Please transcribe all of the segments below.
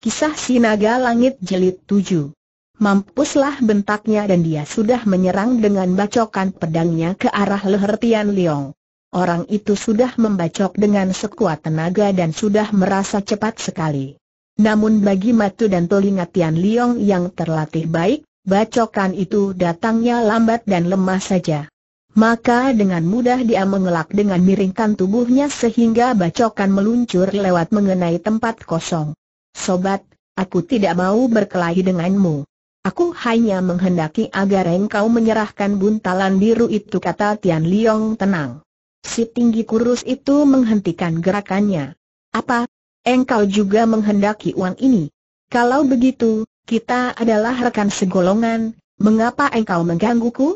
Kisah Sinaga Langit Jelit 7 Mampuslah bentaknya dan dia sudah menyerang dengan bacokan pedangnya ke arah leher Tian Leong. Orang itu sudah membacok dengan sekuat tenaga dan sudah merasa cepat sekali. Namun bagi matu dan telinga Tian Leong yang terlatih baik, bacokan itu datangnya lambat dan lemah saja. Maka dengan mudah dia mengelak dengan miringkan tubuhnya sehingga bacokan meluncur lewat mengenai tempat kosong. Sobat, aku tidak mau berkelahi denganmu. Aku hanya menghendaki agar engkau menyerahkan buntalan biru itu kata Tian Liong tenang. Si tinggi kurus itu menghentikan gerakannya. Apa? Engkau juga menghendaki uang ini? Kalau begitu, kita adalah rekan segolongan, mengapa engkau menggangguku?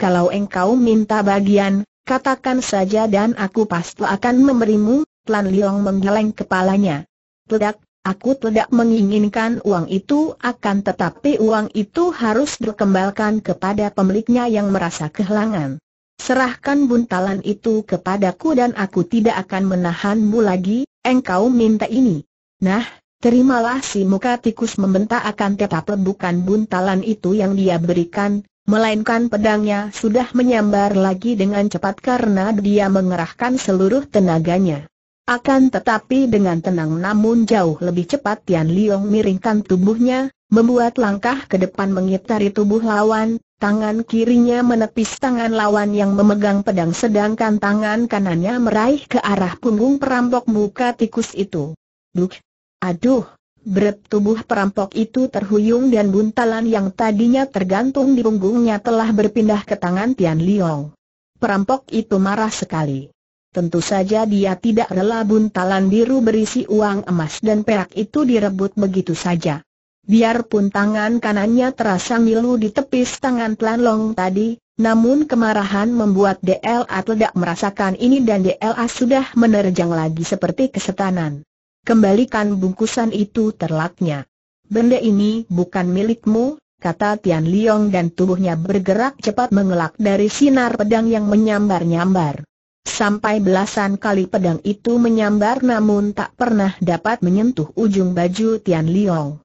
Kalau engkau minta bagian, katakan saja dan aku pasti akan memberimu, Tian Liong menggeleng kepalanya. Tidak, Aku tidak menginginkan uang itu akan tetapi uang itu harus dikembalikan kepada pemiliknya yang merasa kehilangan. Serahkan buntalan itu kepadaku dan aku tidak akan menahanmu lagi, engkau minta ini. Nah, terimalah si muka tikus membentak akan tetap bukan buntalan itu yang dia berikan, melainkan pedangnya sudah menyambar lagi dengan cepat karena dia mengerahkan seluruh tenaganya. Akan tetapi dengan tenang namun jauh lebih cepat Tian Liong miringkan tubuhnya, membuat langkah ke depan mengitari tubuh lawan, tangan kirinya menepis tangan lawan yang memegang pedang sedangkan tangan kanannya meraih ke arah punggung perampok muka tikus itu. Duh! Aduh! Berat tubuh perampok itu terhuyung dan buntalan yang tadinya tergantung di punggungnya telah berpindah ke tangan Tian Liong. Perampok itu marah sekali. Tentu saja dia tidak rela buntalan biru berisi uang emas dan perak itu direbut begitu saja. Biarpun tangan kanannya terasa ngilu di tepis tangan Tlanlong tadi, namun kemarahan membuat DLA tidak merasakan ini dan DLA sudah menerjang lagi seperti kesetanan. Kembalikan bungkusan itu terlaknya. Benda ini bukan milikmu, kata Tian Liong dan tubuhnya bergerak cepat mengelak dari sinar pedang yang menyambar-nyambar. Sampai belasan kali pedang itu menyambar namun tak pernah dapat menyentuh ujung baju Tian Liong.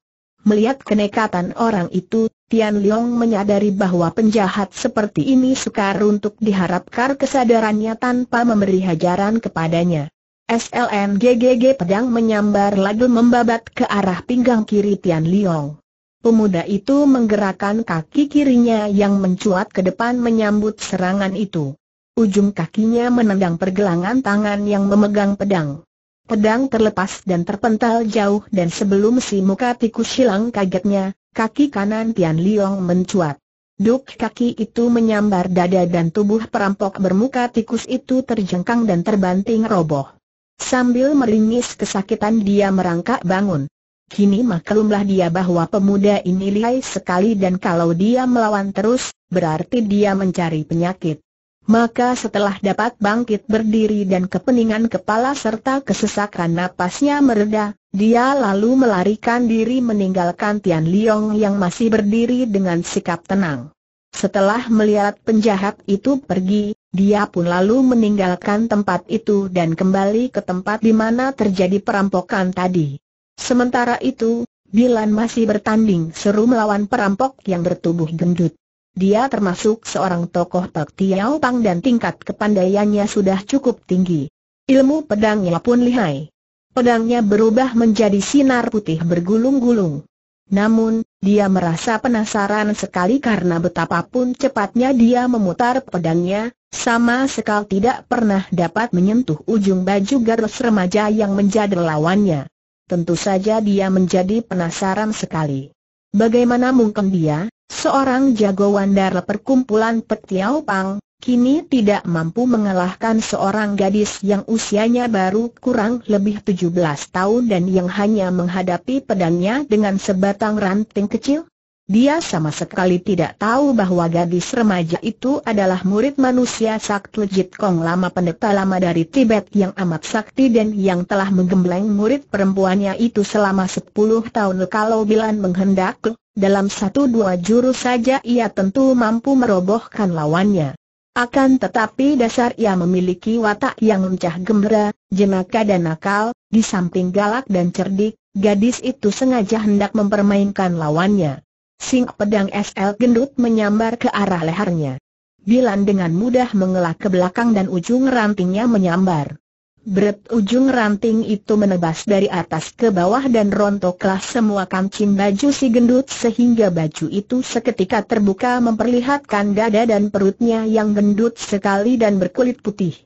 Melihat kenekatan orang itu, Tian Liong menyadari bahwa penjahat seperti ini sukar untuk diharapkan kesadarannya tanpa memberi hajaran kepadanya. SLNGGG pedang menyambar lagi membabat ke arah pinggang kiri Tian Liong. Pemuda itu menggerakkan kaki kirinya yang mencuat ke depan menyambut serangan itu. Ujung kakinya menendang pergelangan tangan yang memegang pedang. Pedang terlepas dan terpental jauh dan sebelum si muka tikus hilang kagetnya, kaki kanan Tian Liong mencuat. Duk kaki itu menyambar dada dan tubuh perampok bermuka tikus itu terjengkang dan terbanting roboh. Sambil meringis kesakitan dia merangkak bangun. Kini maklumlah dia bahwa pemuda ini lihai sekali dan kalau dia melawan terus, berarti dia mencari penyakit. Maka setelah dapat bangkit berdiri dan kepeningan kepala serta kesesakan napasnya mereda, dia lalu melarikan diri meninggalkan Tian Liang yang masih berdiri dengan sikap tenang. Setelah melihat penjahat itu pergi, dia pun lalu meninggalkan tempat itu dan kembali ke tempat di mana terjadi perampokan tadi. Sementara itu, Bilan masih bertanding seru melawan perampok yang bertubuh gendut. Dia termasuk seorang tokoh Pak Tiao Pang dan tingkat kepandaiannya sudah cukup tinggi. Ilmu pedangnya pun lihai. Pedangnya berubah menjadi sinar putih bergulung-gulung. Namun, dia merasa penasaran sekali karena betapapun cepatnya dia memutar pedangnya, sama sekali tidak pernah dapat menyentuh ujung baju garis remaja yang menjadi lawannya. Tentu saja dia menjadi penasaran sekali. Bagaimana mungkin dia, Seorang jagoan dari perkumpulan Petiau Pang, kini tidak mampu mengalahkan seorang gadis yang usianya baru kurang lebih 17 tahun dan yang hanya menghadapi pedangnya dengan sebatang ranting kecil? Dia sama sekali tidak tahu bahwa gadis remaja itu adalah murid manusia Saktu Jit Kong lama pendeta lama dari Tibet yang amat sakti dan yang telah menggembleng murid perempuannya itu selama sepuluh tahun kalau Bilan menghendak, dalam satu dua jurus saja ia tentu mampu merobohkan lawannya. Akan tetapi dasar ia memiliki watak yang mencah gembira, jenaka dan nakal, di samping galak dan cerdik, gadis itu sengaja hendak mempermainkan lawannya. Sing pedang SL gendut menyambar ke arah lehernya. Bilan dengan mudah mengelak ke belakang dan ujung rantingnya menyambar. Berat ujung ranting itu menebas dari atas ke bawah dan rontoklah semua kancing baju si gendut sehingga baju itu seketika terbuka memperlihatkan dada dan perutnya yang gendut sekali dan berkulit putih.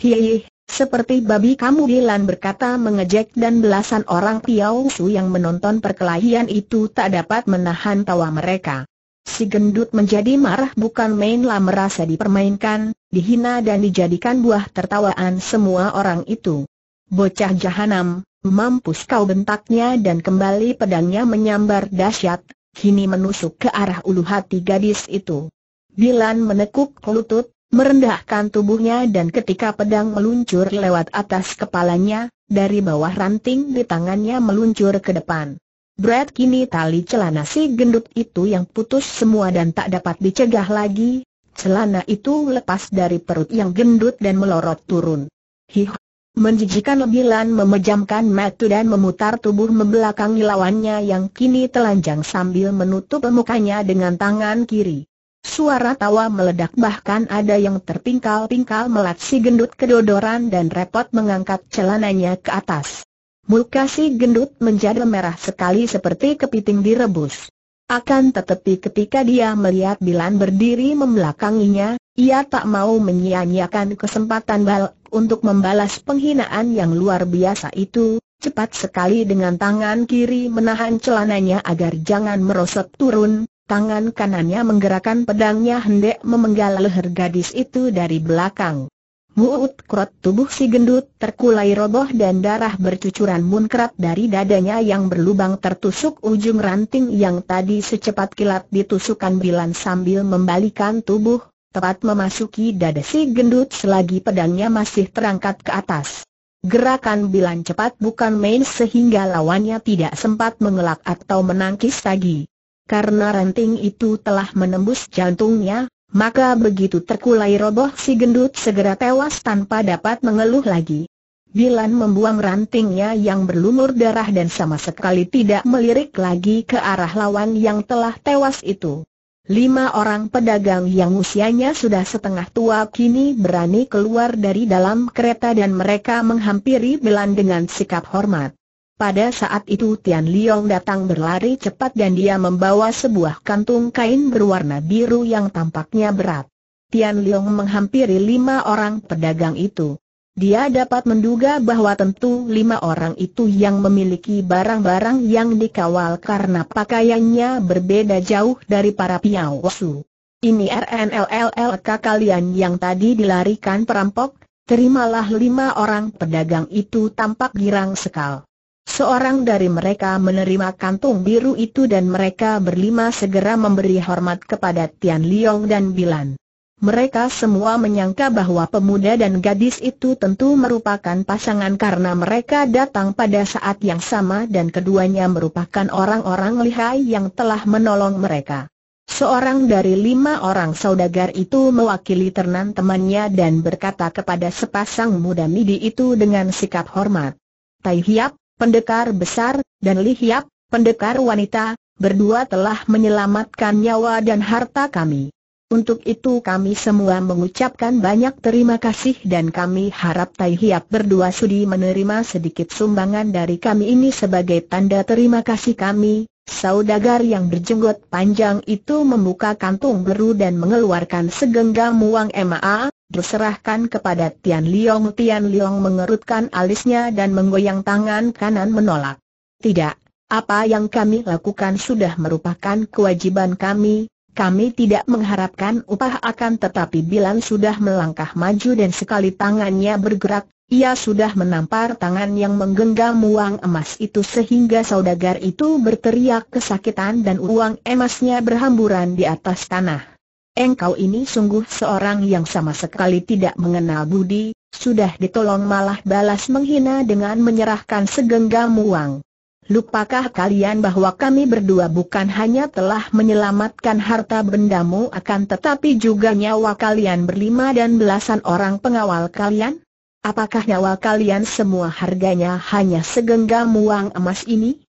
Hiih, seperti babi kamu Dilan berkata mengejek dan belasan orang Piausu Su yang menonton perkelahian itu tak dapat menahan tawa mereka. Si gendut menjadi marah bukan mainlah merasa dipermainkan, dihina dan dijadikan buah tertawaan semua orang itu. Bocah jahanam, mampus kau bentaknya dan kembali pedangnya menyambar dahsyat, kini menusuk ke arah ulu hati gadis itu. Dilan menekuk lutut, merendahkan tubuhnya dan ketika pedang meluncur lewat atas kepalanya, dari bawah ranting di tangannya meluncur ke depan. Brad kini tali celana si gendut itu yang putus semua dan tak dapat dicegah lagi, celana itu lepas dari perut yang gendut dan melorot turun. Hih! Menjijikan lebilan memejamkan mata dan memutar tubuh membelakangi lawannya yang kini telanjang sambil menutup mukanya dengan tangan kiri. Suara tawa meledak bahkan ada yang terpingkal-pingkal melat si gendut kedodoran dan repot mengangkat celananya ke atas. Muka si gendut menjadi merah sekali seperti kepiting direbus. Akan tetapi ketika dia melihat Bilan berdiri membelakanginya, ia tak mau menyia-nyiakan kesempatan Bal untuk membalas penghinaan yang luar biasa itu, cepat sekali dengan tangan kiri menahan celananya agar jangan merosot turun, tangan kanannya menggerakkan pedangnya hendak memenggal leher gadis itu dari belakang. Muut krot tubuh si gendut terkulai roboh dan darah bercucuran munkrat dari dadanya yang berlubang tertusuk ujung ranting yang tadi secepat kilat ditusukkan bilan sambil membalikan tubuh, tepat memasuki dada si gendut selagi pedangnya masih terangkat ke atas. Gerakan Bilan cepat bukan main sehingga lawannya tidak sempat mengelak atau menangkis lagi karena ranting itu telah menembus jantungnya, maka begitu terkulai roboh si gendut segera tewas tanpa dapat mengeluh lagi. Bilan membuang rantingnya yang berlumur darah dan sama sekali tidak melirik lagi ke arah lawan yang telah tewas itu. Lima orang pedagang yang usianya sudah setengah tua kini berani keluar dari dalam kereta dan mereka menghampiri Bilan dengan sikap hormat. Pada saat itu Tian Liong datang berlari cepat dan dia membawa sebuah kantung kain berwarna biru yang tampaknya berat. Tian Liong menghampiri lima orang pedagang itu. Dia dapat menduga bahwa tentu lima orang itu yang memiliki barang-barang yang dikawal karena pakaiannya berbeda jauh dari para piawasu. Ini RNLLLK kalian yang tadi dilarikan perampok, terimalah lima orang pedagang itu tampak girang sekal. Seorang dari mereka menerima kantung biru itu dan mereka berlima segera memberi hormat kepada Tian Liong dan Bilan. Mereka semua menyangka bahwa pemuda dan gadis itu tentu merupakan pasangan karena mereka datang pada saat yang sama dan keduanya merupakan orang-orang lihai yang telah menolong mereka. Seorang dari lima orang saudagar itu mewakili ternan temannya dan berkata kepada sepasang muda midi itu dengan sikap hormat. Tai Hiap, pendekar besar, dan Lihiap, pendekar wanita, berdua telah menyelamatkan nyawa dan harta kami. Untuk itu kami semua mengucapkan banyak terima kasih dan kami harap Tai Hiap berdua sudi menerima sedikit sumbangan dari kami ini sebagai tanda terima kasih kami. Saudagar yang berjenggot panjang itu membuka kantung beru dan mengeluarkan segenggam uang emas terserahkan kepada Tian Liong. Tian Liong mengerutkan alisnya dan menggoyang tangan kanan menolak. Tidak, apa yang kami lakukan sudah merupakan kewajiban kami, kami tidak mengharapkan upah akan tetapi Bilan sudah melangkah maju dan sekali tangannya bergerak, ia sudah menampar tangan yang menggenggam uang emas itu sehingga saudagar itu berteriak kesakitan dan uang emasnya berhamburan di atas tanah engkau ini sungguh seorang yang sama sekali tidak mengenal budi, sudah ditolong malah balas menghina dengan menyerahkan segenggam uang. Lupakah kalian bahwa kami berdua bukan hanya telah menyelamatkan harta bendamu akan tetapi juga nyawa kalian berlima dan belasan orang pengawal kalian? Apakah nyawa kalian semua harganya hanya segenggam uang emas ini?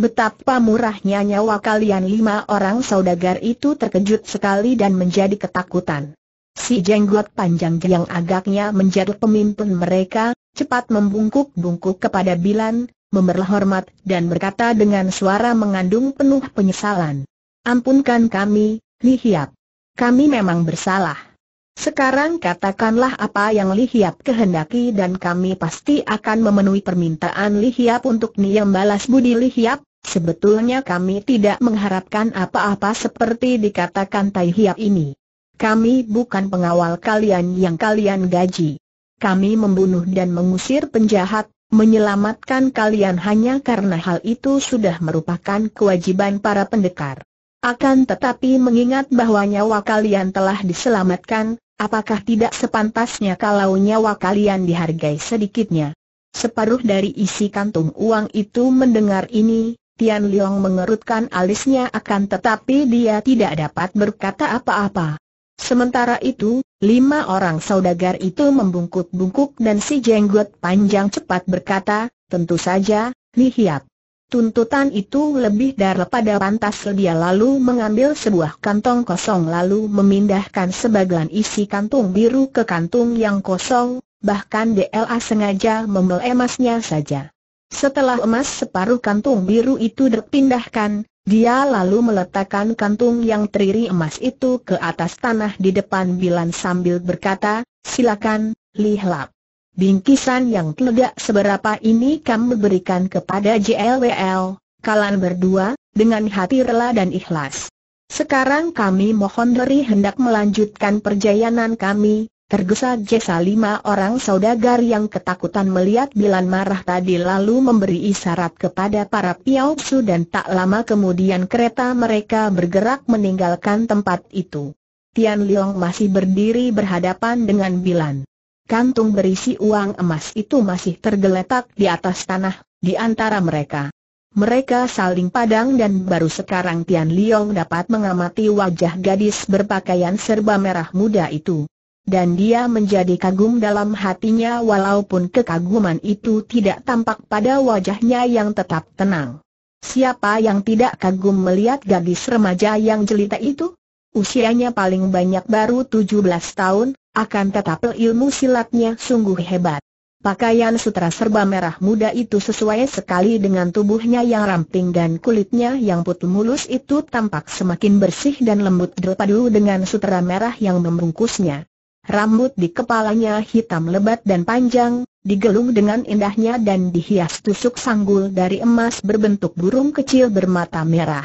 Betapa murahnya nyawa kalian lima orang saudagar itu terkejut sekali dan menjadi ketakutan. Si jenggot panjang yang agaknya menjadi pemimpin mereka, cepat membungkuk-bungkuk kepada Bilan, memerlah hormat dan berkata dengan suara mengandung penuh penyesalan. Ampunkan kami, Lihiap. Kami memang bersalah. Sekarang katakanlah apa yang Lihiap kehendaki dan kami pasti akan memenuhi permintaan Lihiap untuk Niam balas budi Lihiap, Sebetulnya kami tidak mengharapkan apa-apa seperti dikatakan Tai Hiap ini. Kami bukan pengawal kalian yang kalian gaji. Kami membunuh dan mengusir penjahat, menyelamatkan kalian hanya karena hal itu sudah merupakan kewajiban para pendekar. Akan tetapi mengingat bahwa nyawa kalian telah diselamatkan, apakah tidak sepantasnya kalau nyawa kalian dihargai sedikitnya? Separuh dari isi kantung uang itu mendengar ini, Tian Liang mengerutkan alisnya akan tetapi dia tidak dapat berkata apa-apa. Sementara itu, lima orang saudagar itu membungkuk-bungkuk dan si jenggot panjang cepat berkata, tentu saja, lihat. Tuntutan itu lebih daripada pantas dia lalu mengambil sebuah kantong kosong lalu memindahkan sebagian isi kantung biru ke kantung yang kosong, bahkan DLA sengaja emasnya saja. Setelah emas separuh kantung biru itu dipindahkan, dia lalu meletakkan kantung yang teriri emas itu ke atas tanah di depan Bilan sambil berkata, silakan, lihlap. Bingkisan yang tidak seberapa ini kami berikan kepada JLWL, Kalian berdua, dengan hati rela dan ikhlas. Sekarang kami mohon dari hendak melanjutkan perjalanan kami, Tergesa-gesa lima orang saudagar yang ketakutan melihat Bilan marah tadi lalu memberi isyarat kepada para piauksu dan tak lama kemudian kereta mereka bergerak meninggalkan tempat itu. Tian Liang masih berdiri berhadapan dengan Bilan. Kantung berisi uang emas itu masih tergeletak di atas tanah, di antara mereka. Mereka saling padang dan baru sekarang Tian Liang dapat mengamati wajah gadis berpakaian serba merah muda itu dan dia menjadi kagum dalam hatinya walaupun kekaguman itu tidak tampak pada wajahnya yang tetap tenang. Siapa yang tidak kagum melihat gadis remaja yang jelita itu? Usianya paling banyak baru 17 tahun, akan tetapi ilmu silatnya sungguh hebat. Pakaian sutra serba merah muda itu sesuai sekali dengan tubuhnya yang ramping dan kulitnya yang putih mulus itu tampak semakin bersih dan lembut berpadu dengan sutra merah yang membungkusnya rambut di kepalanya hitam lebat dan panjang, digelung dengan indahnya dan dihias tusuk sanggul dari emas berbentuk burung kecil bermata merah.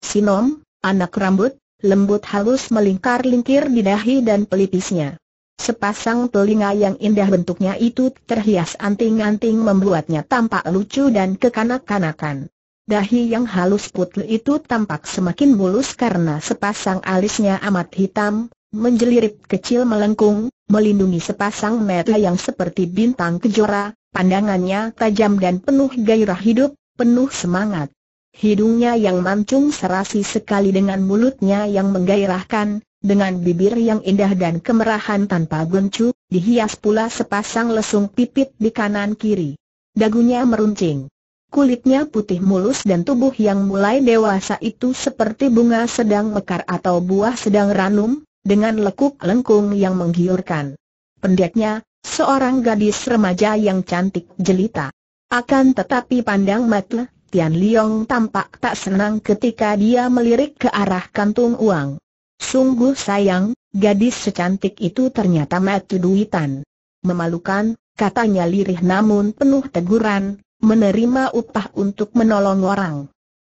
Sinom, anak rambut, lembut halus melingkar-lingkir di dahi dan pelipisnya. Sepasang telinga yang indah bentuknya itu terhias anting-anting membuatnya tampak lucu dan kekanak-kanakan. Dahi yang halus putih itu tampak semakin mulus karena sepasang alisnya amat hitam, menjelirip kecil melengkung, melindungi sepasang mata yang seperti bintang kejora, pandangannya tajam dan penuh gairah hidup, penuh semangat. Hidungnya yang mancung serasi sekali dengan mulutnya yang menggairahkan, dengan bibir yang indah dan kemerahan tanpa guncu, dihias pula sepasang lesung pipit di kanan kiri. Dagunya meruncing. Kulitnya putih mulus dan tubuh yang mulai dewasa itu seperti bunga sedang mekar atau buah sedang ranum, dengan lekuk lengkung yang menggiurkan. Pendeknya, seorang gadis remaja yang cantik jelita. Akan tetapi pandang mata, Tian Liong tampak tak senang ketika dia melirik ke arah kantung uang. Sungguh sayang, gadis secantik itu ternyata mati duitan. Memalukan, katanya lirih namun penuh teguran, menerima upah untuk menolong orang.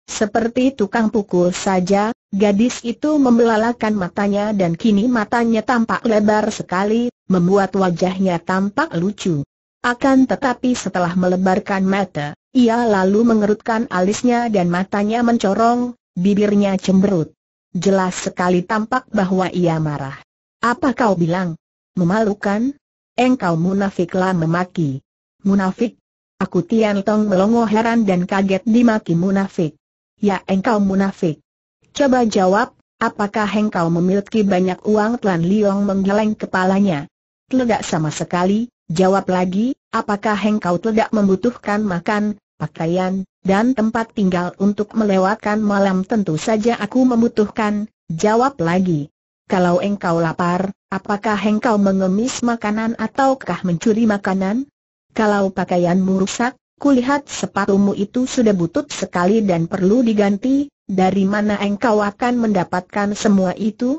Seperti tukang pukul saja, gadis itu membelalakan matanya dan kini matanya tampak lebar sekali, membuat wajahnya tampak lucu. Akan tetapi setelah melebarkan mata, ia lalu mengerutkan alisnya dan matanya mencorong, bibirnya cemberut. Jelas sekali tampak bahwa ia marah. Apa kau bilang? Memalukan? Engkau munafiklah memaki. Munafik? Aku Tian Tong melongo heran dan kaget dimaki munafik. Ya engkau munafik. Coba jawab, apakah engkau memiliki banyak uang Tlan Liong menggeleng kepalanya? Tidak sama sekali, jawab lagi, apakah engkau tidak membutuhkan makan, pakaian, dan tempat tinggal untuk melewatkan malam tentu saja aku membutuhkan, jawab lagi. Kalau engkau lapar, apakah engkau mengemis makanan ataukah mencuri makanan? Kalau pakaianmu rusak, kulihat sepatumu itu sudah butut sekali dan perlu diganti, dari mana engkau akan mendapatkan semua itu?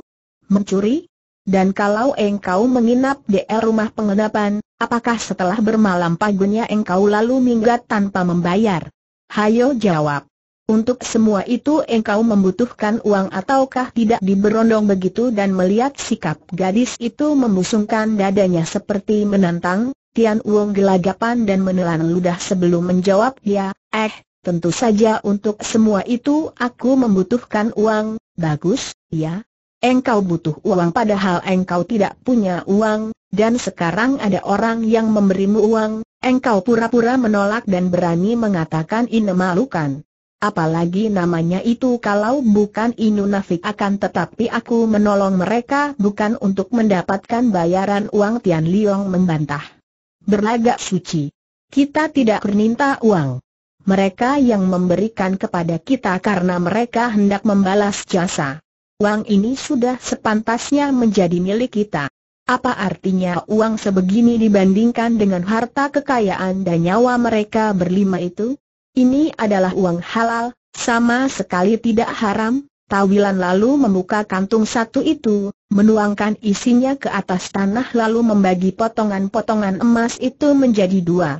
Mencuri? Dan kalau engkau menginap di rumah pengendapan, apakah setelah bermalam pagunya engkau lalu minggat tanpa membayar? Hayo jawab. Untuk semua itu engkau membutuhkan uang ataukah tidak diberondong begitu dan melihat sikap gadis itu membusungkan dadanya seperti menantang, Tian Wong gelagapan dan menelan ludah sebelum menjawab dia, ya, eh, tentu saja untuk semua itu aku membutuhkan uang, bagus, ya. Engkau butuh uang padahal engkau tidak punya uang, dan sekarang ada orang yang memberimu uang, engkau pura-pura menolak dan berani mengatakan ini malukan. Apalagi namanya itu kalau bukan Inu Nafik akan tetapi aku menolong mereka bukan untuk mendapatkan bayaran uang Tian Liong membantah berlagak suci. Kita tidak meminta uang. Mereka yang memberikan kepada kita karena mereka hendak membalas jasa. Uang ini sudah sepantasnya menjadi milik kita. Apa artinya uang sebegini dibandingkan dengan harta kekayaan dan nyawa mereka berlima itu? Ini adalah uang halal, sama sekali tidak haram, Tawilan lalu membuka kantung satu itu, menuangkan isinya ke atas tanah lalu membagi potongan-potongan emas itu menjadi dua.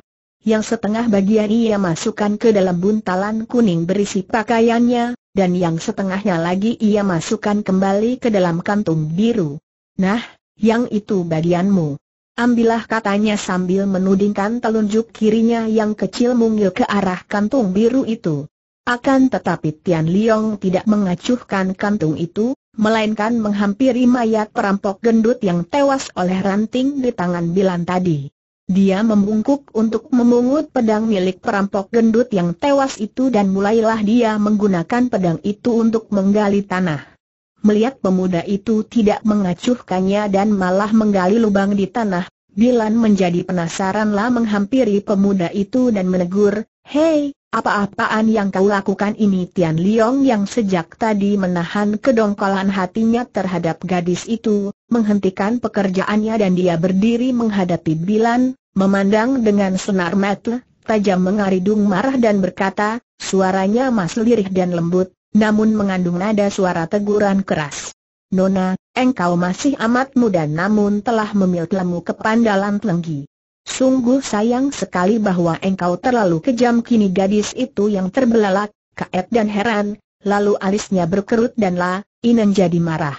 Yang setengah bagian ia masukkan ke dalam buntalan kuning berisi pakaiannya, dan yang setengahnya lagi ia masukkan kembali ke dalam kantung biru. Nah, yang itu bagianmu. Ambillah katanya sambil menudingkan telunjuk kirinya yang kecil mungil ke arah kantung biru itu. Akan tetapi Tian Liong tidak mengacuhkan kantung itu, melainkan menghampiri mayat perampok gendut yang tewas oleh ranting di tangan Bilan tadi. Dia membungkuk untuk memungut pedang milik perampok gendut yang tewas itu dan mulailah dia menggunakan pedang itu untuk menggali tanah. Melihat pemuda itu tidak mengacuhkannya dan malah menggali lubang di tanah, Bilan menjadi penasaranlah menghampiri pemuda itu dan menegur, Hei, apa-apaan yang kau lakukan ini Tian Liong yang sejak tadi menahan kedongkolan hatinya terhadap gadis itu, menghentikan pekerjaannya dan dia berdiri menghadapi Bilan, memandang dengan senar mata, tajam mengaridung marah dan berkata, suaranya mas lirih dan lembut, namun mengandung nada suara teguran keras. Nona, engkau masih amat muda namun telah memiliki ilmu kepandalan telenggi. Sungguh sayang sekali bahwa engkau terlalu kejam kini gadis itu yang terbelalak, kaget dan heran, lalu alisnya berkerut dan la, Inan jadi marah.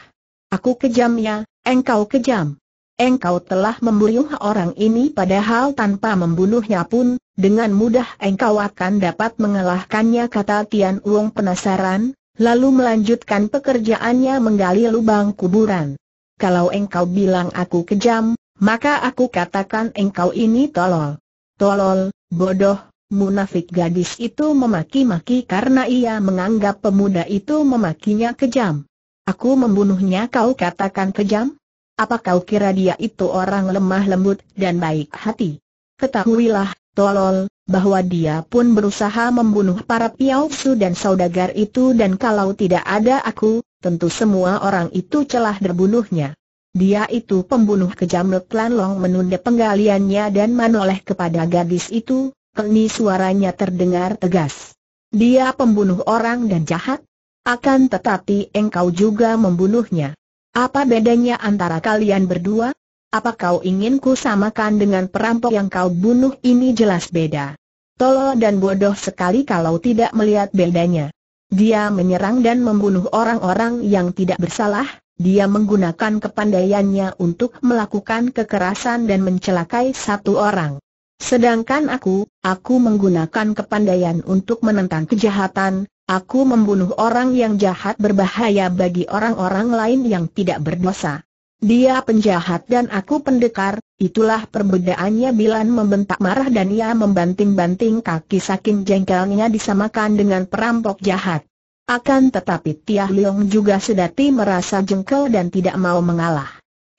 Aku kejam ya, engkau kejam. Engkau telah membunuh orang ini padahal tanpa membunuhnya pun, dengan mudah engkau akan dapat mengalahkannya kata Tian Wong penasaran, lalu melanjutkan pekerjaannya menggali lubang kuburan. Kalau engkau bilang aku kejam, maka aku katakan engkau ini tolol. Tolol, bodoh, munafik gadis itu memaki-maki karena ia menganggap pemuda itu memakinya kejam. Aku membunuhnya kau katakan kejam? Apa kau kira dia itu orang lemah lembut dan baik hati? Ketahuilah, tolol, bahwa dia pun berusaha membunuh para piausu dan saudagar itu dan kalau tidak ada aku, tentu semua orang itu celah terbunuhnya. Dia itu pembunuh kejam Leklan Long menunda penggaliannya dan manoleh kepada gadis itu, ini suaranya terdengar tegas. Dia pembunuh orang dan jahat? Akan tetapi engkau juga membunuhnya. Apa bedanya antara kalian berdua? Apa kau ingin ku samakan dengan perampok yang kau bunuh ini jelas beda. Tolol dan bodoh sekali kalau tidak melihat bedanya. Dia menyerang dan membunuh orang-orang yang tidak bersalah, dia menggunakan kepandaiannya untuk melakukan kekerasan dan mencelakai satu orang. Sedangkan aku, aku menggunakan kepandaian untuk menentang kejahatan, aku membunuh orang yang jahat berbahaya bagi orang-orang lain yang tidak berdosa. Dia penjahat dan aku pendekar, itulah perbedaannya Bilan membentak marah dan ia membanting-banting kaki saking jengkelnya disamakan dengan perampok jahat. Akan tetapi Tiah Leong juga sedati merasa jengkel dan tidak mau mengalah.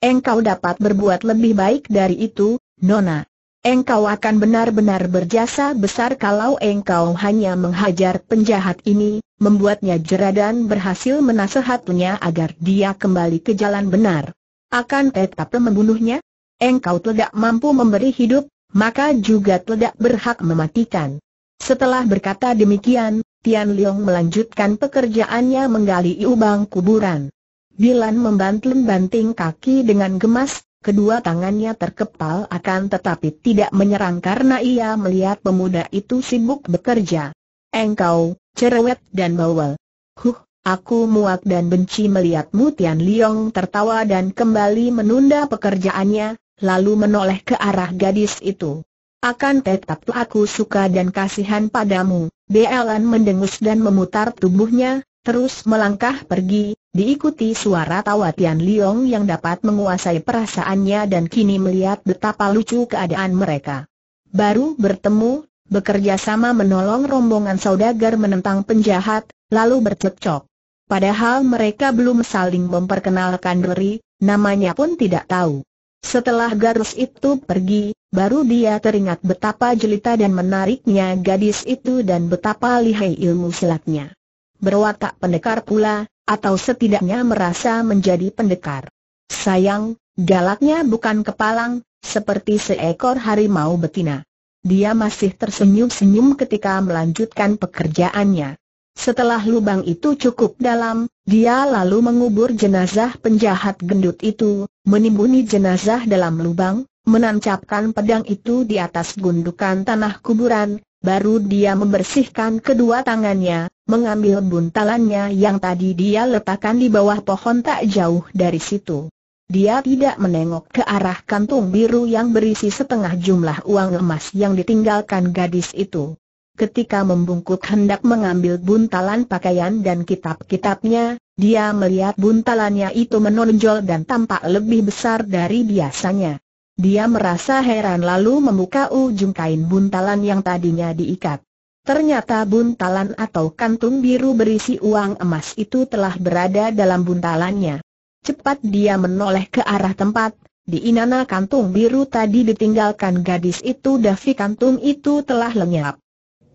Engkau dapat berbuat lebih baik dari itu, Nona. Engkau akan benar-benar berjasa besar kalau engkau hanya menghajar penjahat ini, membuatnya jera dan berhasil menasehatnya agar dia kembali ke jalan benar. Akan tetap membunuhnya? Engkau tidak mampu memberi hidup, maka juga tidak berhak mematikan. Setelah berkata demikian, Tian Liang melanjutkan pekerjaannya menggali lubang kuburan. Bilan membanting-banting kaki dengan gemas, kedua tangannya terkepal akan tetapi tidak menyerang karena ia melihat pemuda itu sibuk bekerja. Engkau, cerewet dan bawel. Huh, aku muak dan benci melihatmu Tian Liang tertawa dan kembali menunda pekerjaannya, lalu menoleh ke arah gadis itu. Akan tetap aku suka dan kasihan padamu, Belan mendengus dan memutar tubuhnya, terus melangkah pergi, diikuti suara tawa Tian Liong yang dapat menguasai perasaannya dan kini melihat betapa lucu keadaan mereka. Baru bertemu, bekerja sama menolong rombongan saudagar menentang penjahat, lalu bercekcok. Padahal mereka belum saling memperkenalkan diri, namanya pun tidak tahu. Setelah Garus itu pergi, Baru dia teringat betapa jelita dan menariknya gadis itu dan betapa lihai ilmu silatnya. Berwatak pendekar pula, atau setidaknya merasa menjadi pendekar. Sayang, galaknya bukan kepalang, seperti seekor harimau betina. Dia masih tersenyum-senyum ketika melanjutkan pekerjaannya. Setelah lubang itu cukup dalam, dia lalu mengubur jenazah penjahat gendut itu, menimbuni jenazah dalam lubang, menancapkan pedang itu di atas gundukan tanah kuburan, baru dia membersihkan kedua tangannya, mengambil buntalannya yang tadi dia letakkan di bawah pohon tak jauh dari situ. Dia tidak menengok ke arah kantung biru yang berisi setengah jumlah uang emas yang ditinggalkan gadis itu. Ketika membungkuk hendak mengambil buntalan pakaian dan kitab-kitabnya, dia melihat buntalannya itu menonjol dan tampak lebih besar dari biasanya. Dia merasa heran lalu membuka ujung kain buntalan yang tadinya diikat. Ternyata buntalan atau kantung biru berisi uang emas itu telah berada dalam buntalannya. Cepat dia menoleh ke arah tempat, di inana kantung biru tadi ditinggalkan gadis itu Davi kantung itu telah lenyap.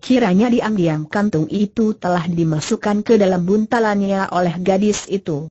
Kiranya diam-diam kantung itu telah dimasukkan ke dalam buntalannya oleh gadis itu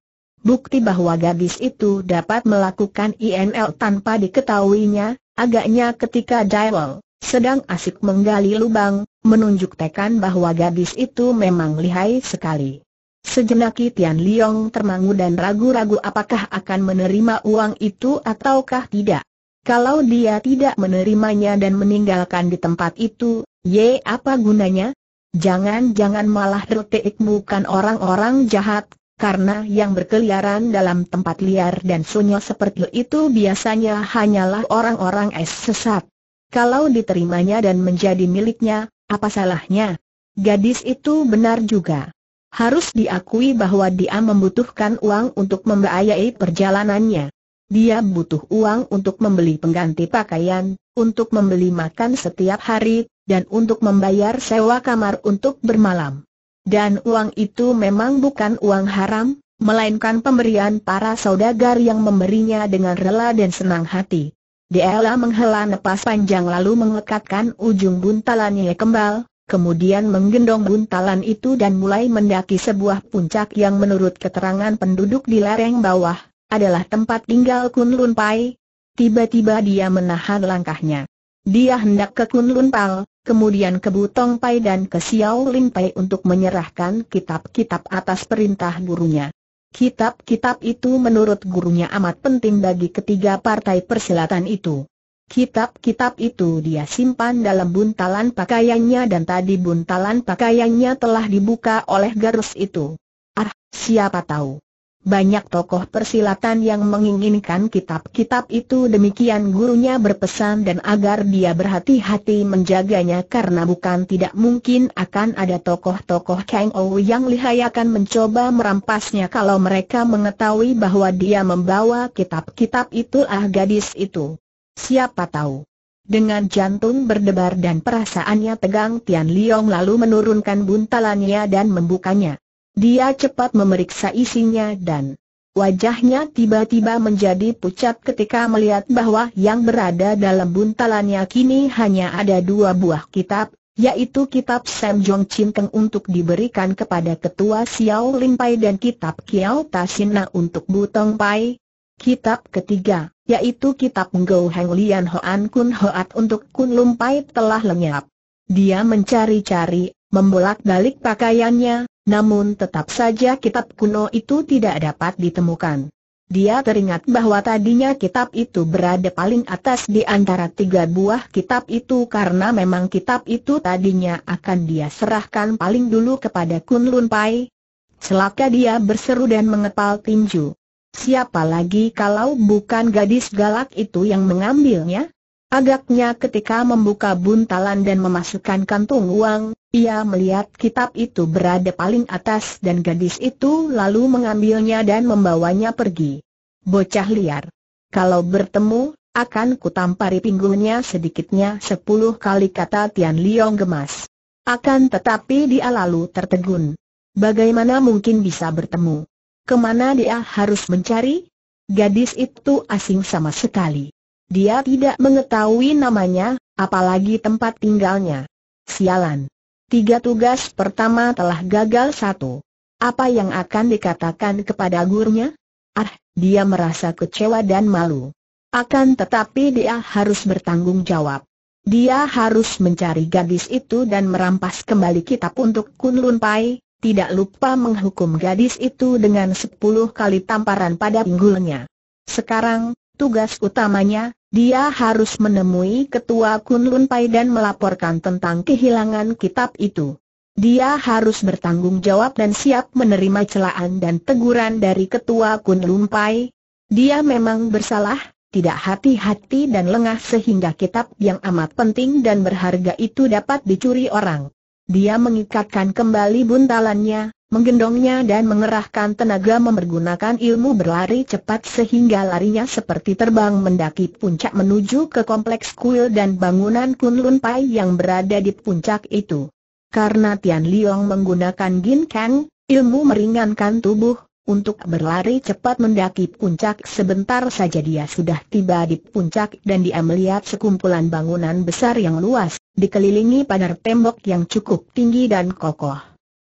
bukti bahwa gadis itu dapat melakukan INL tanpa diketahuinya, agaknya ketika Daewol sedang asik menggali lubang, menunjuk tekan bahwa gadis itu memang lihai sekali. Sejenak Tian Liong termangu dan ragu-ragu apakah akan menerima uang itu ataukah tidak. Kalau dia tidak menerimanya dan meninggalkan di tempat itu, ye apa gunanya? Jangan-jangan malah reteik bukan orang-orang jahat, karena yang berkeliaran dalam tempat liar dan sunyi seperti itu biasanya hanyalah orang-orang es sesat. Kalau diterimanya dan menjadi miliknya, apa salahnya? Gadis itu benar juga. Harus diakui bahwa dia membutuhkan uang untuk membiayai perjalanannya. Dia butuh uang untuk membeli pengganti pakaian, untuk membeli makan setiap hari, dan untuk membayar sewa kamar untuk bermalam. Dan uang itu memang bukan uang haram, melainkan pemberian para saudagar yang memberinya dengan rela dan senang hati. Dela menghela napas panjang lalu mengekatkan ujung buntalannya kembali, kemudian menggendong buntalan itu dan mulai mendaki sebuah puncak yang menurut keterangan penduduk di lereng bawah, adalah tempat tinggal Kunlun Pai. Tiba-tiba dia menahan langkahnya. Dia hendak ke Kunlun Pal, kemudian ke Butong Pai dan ke Xiao Lin Pai untuk menyerahkan kitab-kitab atas perintah gurunya. Kitab-kitab itu menurut gurunya amat penting bagi ketiga partai persilatan itu. Kitab-kitab itu dia simpan dalam buntalan pakaiannya dan tadi buntalan pakaiannya telah dibuka oleh garus itu. Ah, siapa tahu banyak tokoh persilatan yang menginginkan kitab-kitab itu demikian gurunya berpesan dan agar dia berhati-hati menjaganya karena bukan tidak mungkin akan ada tokoh-tokoh Kang Ou yang lihai akan mencoba merampasnya kalau mereka mengetahui bahwa dia membawa kitab-kitab itu ah gadis itu. Siapa tahu. Dengan jantung berdebar dan perasaannya tegang Tian Liong lalu menurunkan buntalannya dan membukanya. Dia cepat memeriksa isinya dan wajahnya tiba-tiba menjadi pucat ketika melihat bahwa yang berada dalam buntalannya kini hanya ada dua buah kitab, yaitu kitab Sam Jong Chin Keng untuk diberikan kepada ketua Xiao Lin Pai dan kitab Kiao Tasina untuk Bu Pai. Kitab ketiga, yaitu kitab Ngo Heng Lian Hoan Kun Hoat untuk Kun Lum telah lenyap. Dia mencari-cari, membolak-balik pakaiannya, namun tetap saja kitab kuno itu tidak dapat ditemukan. Dia teringat bahwa tadinya kitab itu berada paling atas di antara tiga buah kitab itu karena memang kitab itu tadinya akan dia serahkan paling dulu kepada Kun Lun Pai. Selaka dia berseru dan mengepal tinju. Siapa lagi kalau bukan gadis galak itu yang mengambilnya? Agaknya ketika membuka buntalan dan memasukkan kantung uang, ia melihat kitab itu berada paling atas dan gadis itu lalu mengambilnya dan membawanya pergi. Bocah liar. Kalau bertemu, akan kutampari pinggulnya sedikitnya sepuluh kali kata Tian Liong gemas. Akan tetapi dia lalu tertegun. Bagaimana mungkin bisa bertemu? Kemana dia harus mencari? Gadis itu asing sama sekali. Dia tidak mengetahui namanya, apalagi tempat tinggalnya. Sialan. Tiga tugas pertama telah gagal satu. Apa yang akan dikatakan kepada gurunya? Ah, dia merasa kecewa dan malu. Akan tetapi dia harus bertanggung jawab. Dia harus mencari gadis itu dan merampas kembali kitab untuk Kunlun Pai, tidak lupa menghukum gadis itu dengan sepuluh kali tamparan pada pinggulnya. Sekarang, tugas utamanya, dia harus menemui ketua Kunlun Pai dan melaporkan tentang kehilangan kitab itu. Dia harus bertanggung jawab dan siap menerima celaan dan teguran dari ketua Kunlun Pai. Dia memang bersalah, tidak hati-hati dan lengah sehingga kitab yang amat penting dan berharga itu dapat dicuri orang. Dia mengikatkan kembali buntalannya, menggendongnya dan mengerahkan tenaga mempergunakan ilmu berlari cepat sehingga larinya seperti terbang mendaki puncak menuju ke kompleks kuil dan bangunan Kunlun Pai yang berada di puncak itu. Karena Tian Liong menggunakan Gin Kang, ilmu meringankan tubuh, untuk berlari cepat mendaki puncak sebentar saja dia sudah tiba di puncak dan dia melihat sekumpulan bangunan besar yang luas dikelilingi pagar tembok yang cukup tinggi dan kokoh.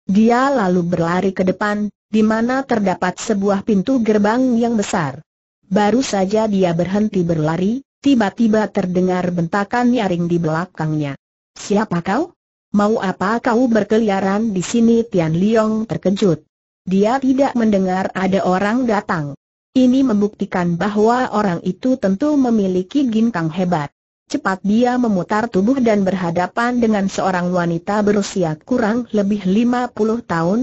Dia lalu berlari ke depan, di mana terdapat sebuah pintu gerbang yang besar. Baru saja dia berhenti berlari, tiba-tiba terdengar bentakan nyaring di belakangnya. Siapa kau? Mau apa kau berkeliaran di sini? Tian Liong terkejut. Dia tidak mendengar ada orang datang. Ini membuktikan bahwa orang itu tentu memiliki ginkang hebat. Cepat dia memutar tubuh dan berhadapan dengan seorang wanita berusia kurang lebih 50 tahun.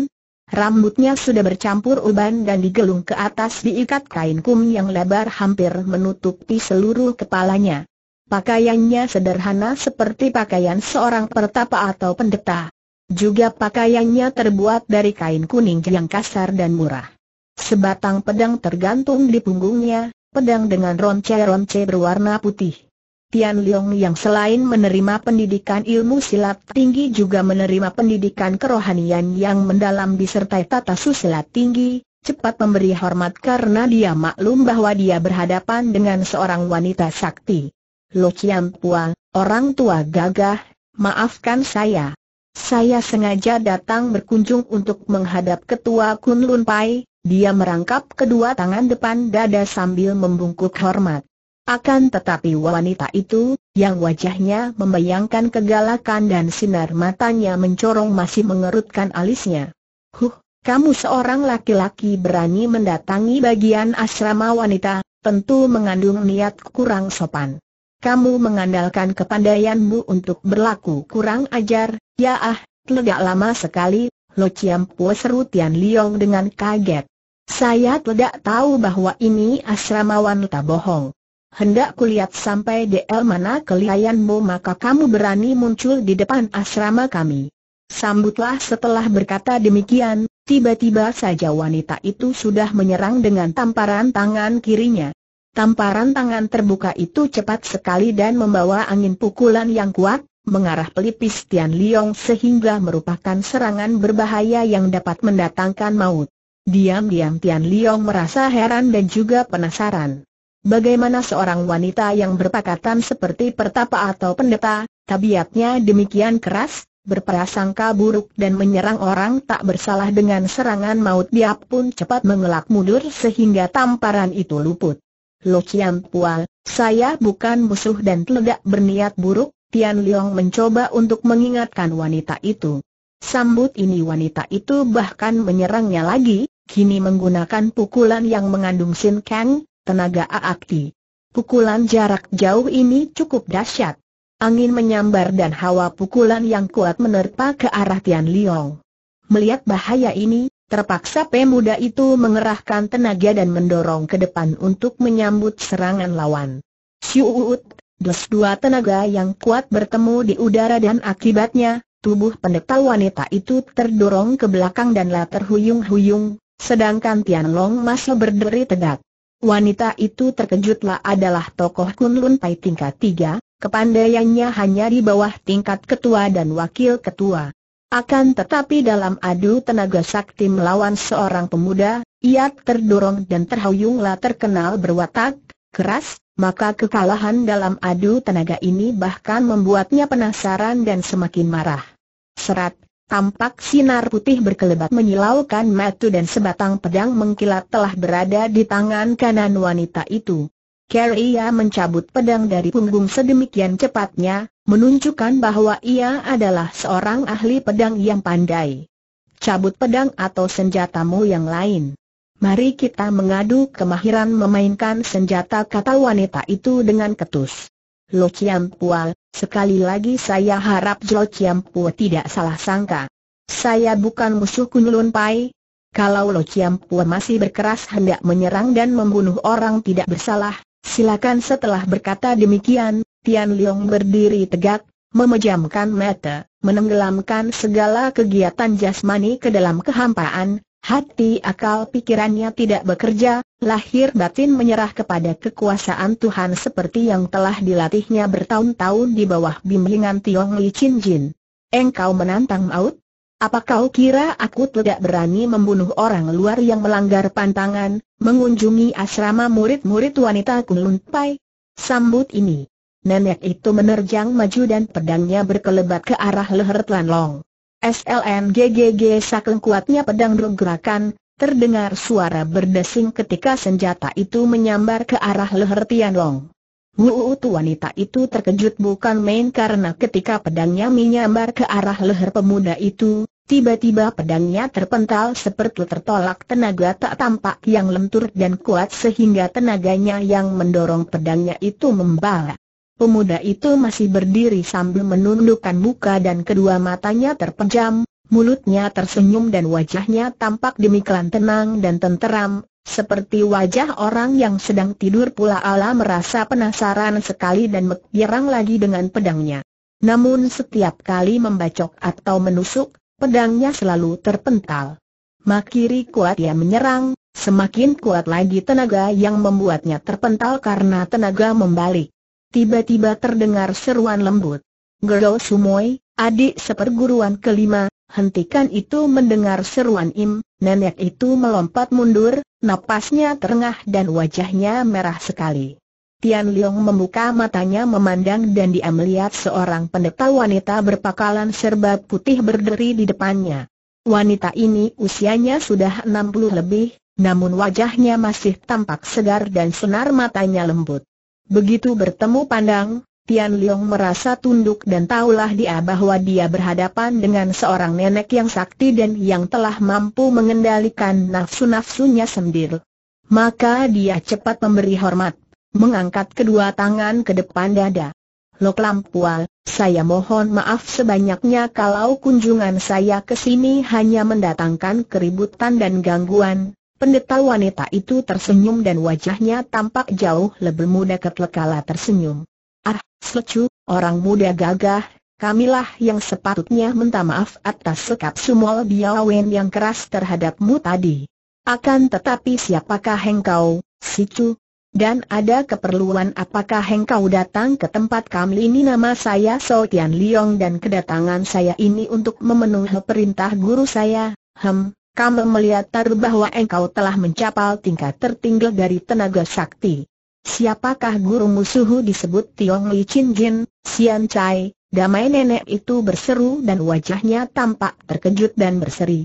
Rambutnya sudah bercampur uban dan digelung ke atas diikat kain kum yang lebar hampir menutupi seluruh kepalanya. Pakaiannya sederhana seperti pakaian seorang pertapa atau pendeta. Juga pakaiannya terbuat dari kain kuning yang kasar dan murah. Sebatang pedang tergantung di punggungnya, pedang dengan ronce-ronce berwarna putih. Tian Leong yang selain menerima pendidikan ilmu silat tinggi juga menerima pendidikan kerohanian yang mendalam disertai tata susila tinggi, cepat memberi hormat karena dia maklum bahwa dia berhadapan dengan seorang wanita sakti. Lo Chiam Pua, orang tua gagah, maafkan saya. Saya sengaja datang berkunjung untuk menghadap ketua Kun Lun Pai, dia merangkap kedua tangan depan dada sambil membungkuk hormat. Akan tetapi wanita itu, yang wajahnya membayangkan kegalakan dan sinar matanya mencorong masih mengerutkan alisnya. Huh, kamu seorang laki-laki berani mendatangi bagian asrama wanita, tentu mengandung niat kurang sopan. Kamu mengandalkan kepandaianmu untuk berlaku kurang ajar, ya ah, tidak lama sekali, Lo ciam seru Liong dengan kaget. Saya tidak tahu bahwa ini asrama wanita bohong hendak kulihat sampai DL mana kelihayanmu maka kamu berani muncul di depan asrama kami. Sambutlah setelah berkata demikian, tiba-tiba saja wanita itu sudah menyerang dengan tamparan tangan kirinya. Tamparan tangan terbuka itu cepat sekali dan membawa angin pukulan yang kuat, mengarah pelipis Tian Liong sehingga merupakan serangan berbahaya yang dapat mendatangkan maut. Diam-diam Tian Liong merasa heran dan juga penasaran. Bagaimana seorang wanita yang berpakatan seperti pertapa atau pendeta, tabiatnya demikian keras, berprasangka buruk dan menyerang orang tak bersalah dengan serangan maut dia pun cepat mengelak mundur sehingga tamparan itu luput. Lo Chiam Pual, saya bukan musuh dan tidak berniat buruk, Tian Leong mencoba untuk mengingatkan wanita itu. Sambut ini wanita itu bahkan menyerangnya lagi, kini menggunakan pukulan yang mengandung sin kang, tenaga aakti. Pukulan jarak jauh ini cukup dahsyat. Angin menyambar dan hawa pukulan yang kuat menerpa ke arah Tian Liong. Melihat bahaya ini, terpaksa pemuda itu mengerahkan tenaga dan mendorong ke depan untuk menyambut serangan lawan. Siuut, des dua tenaga yang kuat bertemu di udara dan akibatnya, tubuh pendeta wanita itu terdorong ke belakang dan lah terhuyung-huyung, sedangkan Tian Long masih berdiri tegak. Wanita itu terkejutlah adalah tokoh Kunlun Pai tingkat tiga, kepandaiannya hanya di bawah tingkat ketua dan wakil ketua. Akan tetapi dalam adu tenaga sakti melawan seorang pemuda, ia terdorong dan terhuyunglah terkenal berwatak, keras, maka kekalahan dalam adu tenaga ini bahkan membuatnya penasaran dan semakin marah. Serat, Tampak sinar putih berkelebat menyilaukan Matu dan sebatang pedang mengkilat telah berada di tangan kanan wanita itu. ia mencabut pedang dari punggung sedemikian cepatnya, menunjukkan bahwa ia adalah seorang ahli pedang yang pandai. Cabut pedang atau senjatamu yang lain. Mari kita mengadu kemahiran memainkan senjata kata wanita itu dengan ketus. Lo Chiam Pua, sekali lagi saya harap Lo Chiam Pua tidak salah sangka. Saya bukan musuh Kunlun Pai. Kalau Lo Chiam Pua masih berkeras hendak menyerang dan membunuh orang tidak bersalah, silakan setelah berkata demikian, Tian Leong berdiri tegak, memejamkan mata, menenggelamkan segala kegiatan jasmani ke dalam kehampaan, Hati akal pikirannya tidak bekerja, lahir batin menyerah kepada kekuasaan Tuhan seperti yang telah dilatihnya bertahun-tahun di bawah bimbingan Tiong Li Chin Jin. Engkau menantang maut? Apa kau kira aku tidak berani membunuh orang luar yang melanggar pantangan, mengunjungi asrama murid-murid wanita Kunlun Pai? Sambut ini. Nenek itu menerjang maju dan pedangnya berkelebat ke arah leher Tlan Long. SLM GGG saking kuatnya pedang bergerakan, terdengar suara berdesing ketika senjata itu menyambar ke arah leher Tianlong. Wuut wanita itu terkejut bukan main karena ketika pedangnya menyambar ke arah leher pemuda itu, tiba-tiba pedangnya terpental seperti tertolak tenaga tak tampak yang lentur dan kuat sehingga tenaganya yang mendorong pedangnya itu membalik. Pemuda itu masih berdiri sambil menundukkan muka dan kedua matanya terpejam, mulutnya tersenyum dan wajahnya tampak demikian tenang dan tenteram, seperti wajah orang yang sedang tidur pula ala merasa penasaran sekali dan menyerang lagi dengan pedangnya. Namun setiap kali membacok atau menusuk, pedangnya selalu terpental. Makiri kuat ia menyerang, semakin kuat lagi tenaga yang membuatnya terpental karena tenaga membalik tiba-tiba terdengar seruan lembut. Gerdo Sumoy, adik seperguruan kelima, hentikan itu mendengar seruan Im, nenek itu melompat mundur, napasnya terengah dan wajahnya merah sekali. Tian Leong membuka matanya memandang dan dia melihat seorang pendeta wanita berpakalan serba putih berdiri di depannya. Wanita ini usianya sudah 60 lebih, namun wajahnya masih tampak segar dan senar matanya lembut. Begitu bertemu pandang, Tian Liang merasa tunduk dan tahulah dia bahwa dia berhadapan dengan seorang nenek yang sakti dan yang telah mampu mengendalikan nafsu-nafsunya sendiri. Maka dia cepat memberi hormat, mengangkat kedua tangan ke depan dada. Lok Lampual, saya mohon maaf sebanyaknya kalau kunjungan saya ke sini hanya mendatangkan keributan dan gangguan, Pendeta wanita itu tersenyum dan wajahnya tampak jauh lebih muda ketlekala tersenyum. Ah, Slecu, orang muda gagah, kamilah yang sepatutnya minta maaf atas sekap sumol biawen yang keras terhadapmu tadi. Akan tetapi siapakah engkau, Sicu? Dan ada keperluan apakah engkau datang ke tempat kami ini nama saya So Tian Liong dan kedatangan saya ini untuk memenuhi perintah guru saya, hem, kamu melihat taruh bahwa engkau telah mencapai tingkat tertinggal dari tenaga sakti. Siapakah guru musuhu disebut Tiong Li Chin Jin, Xian Chai, damai nenek itu berseru dan wajahnya tampak terkejut dan berseri.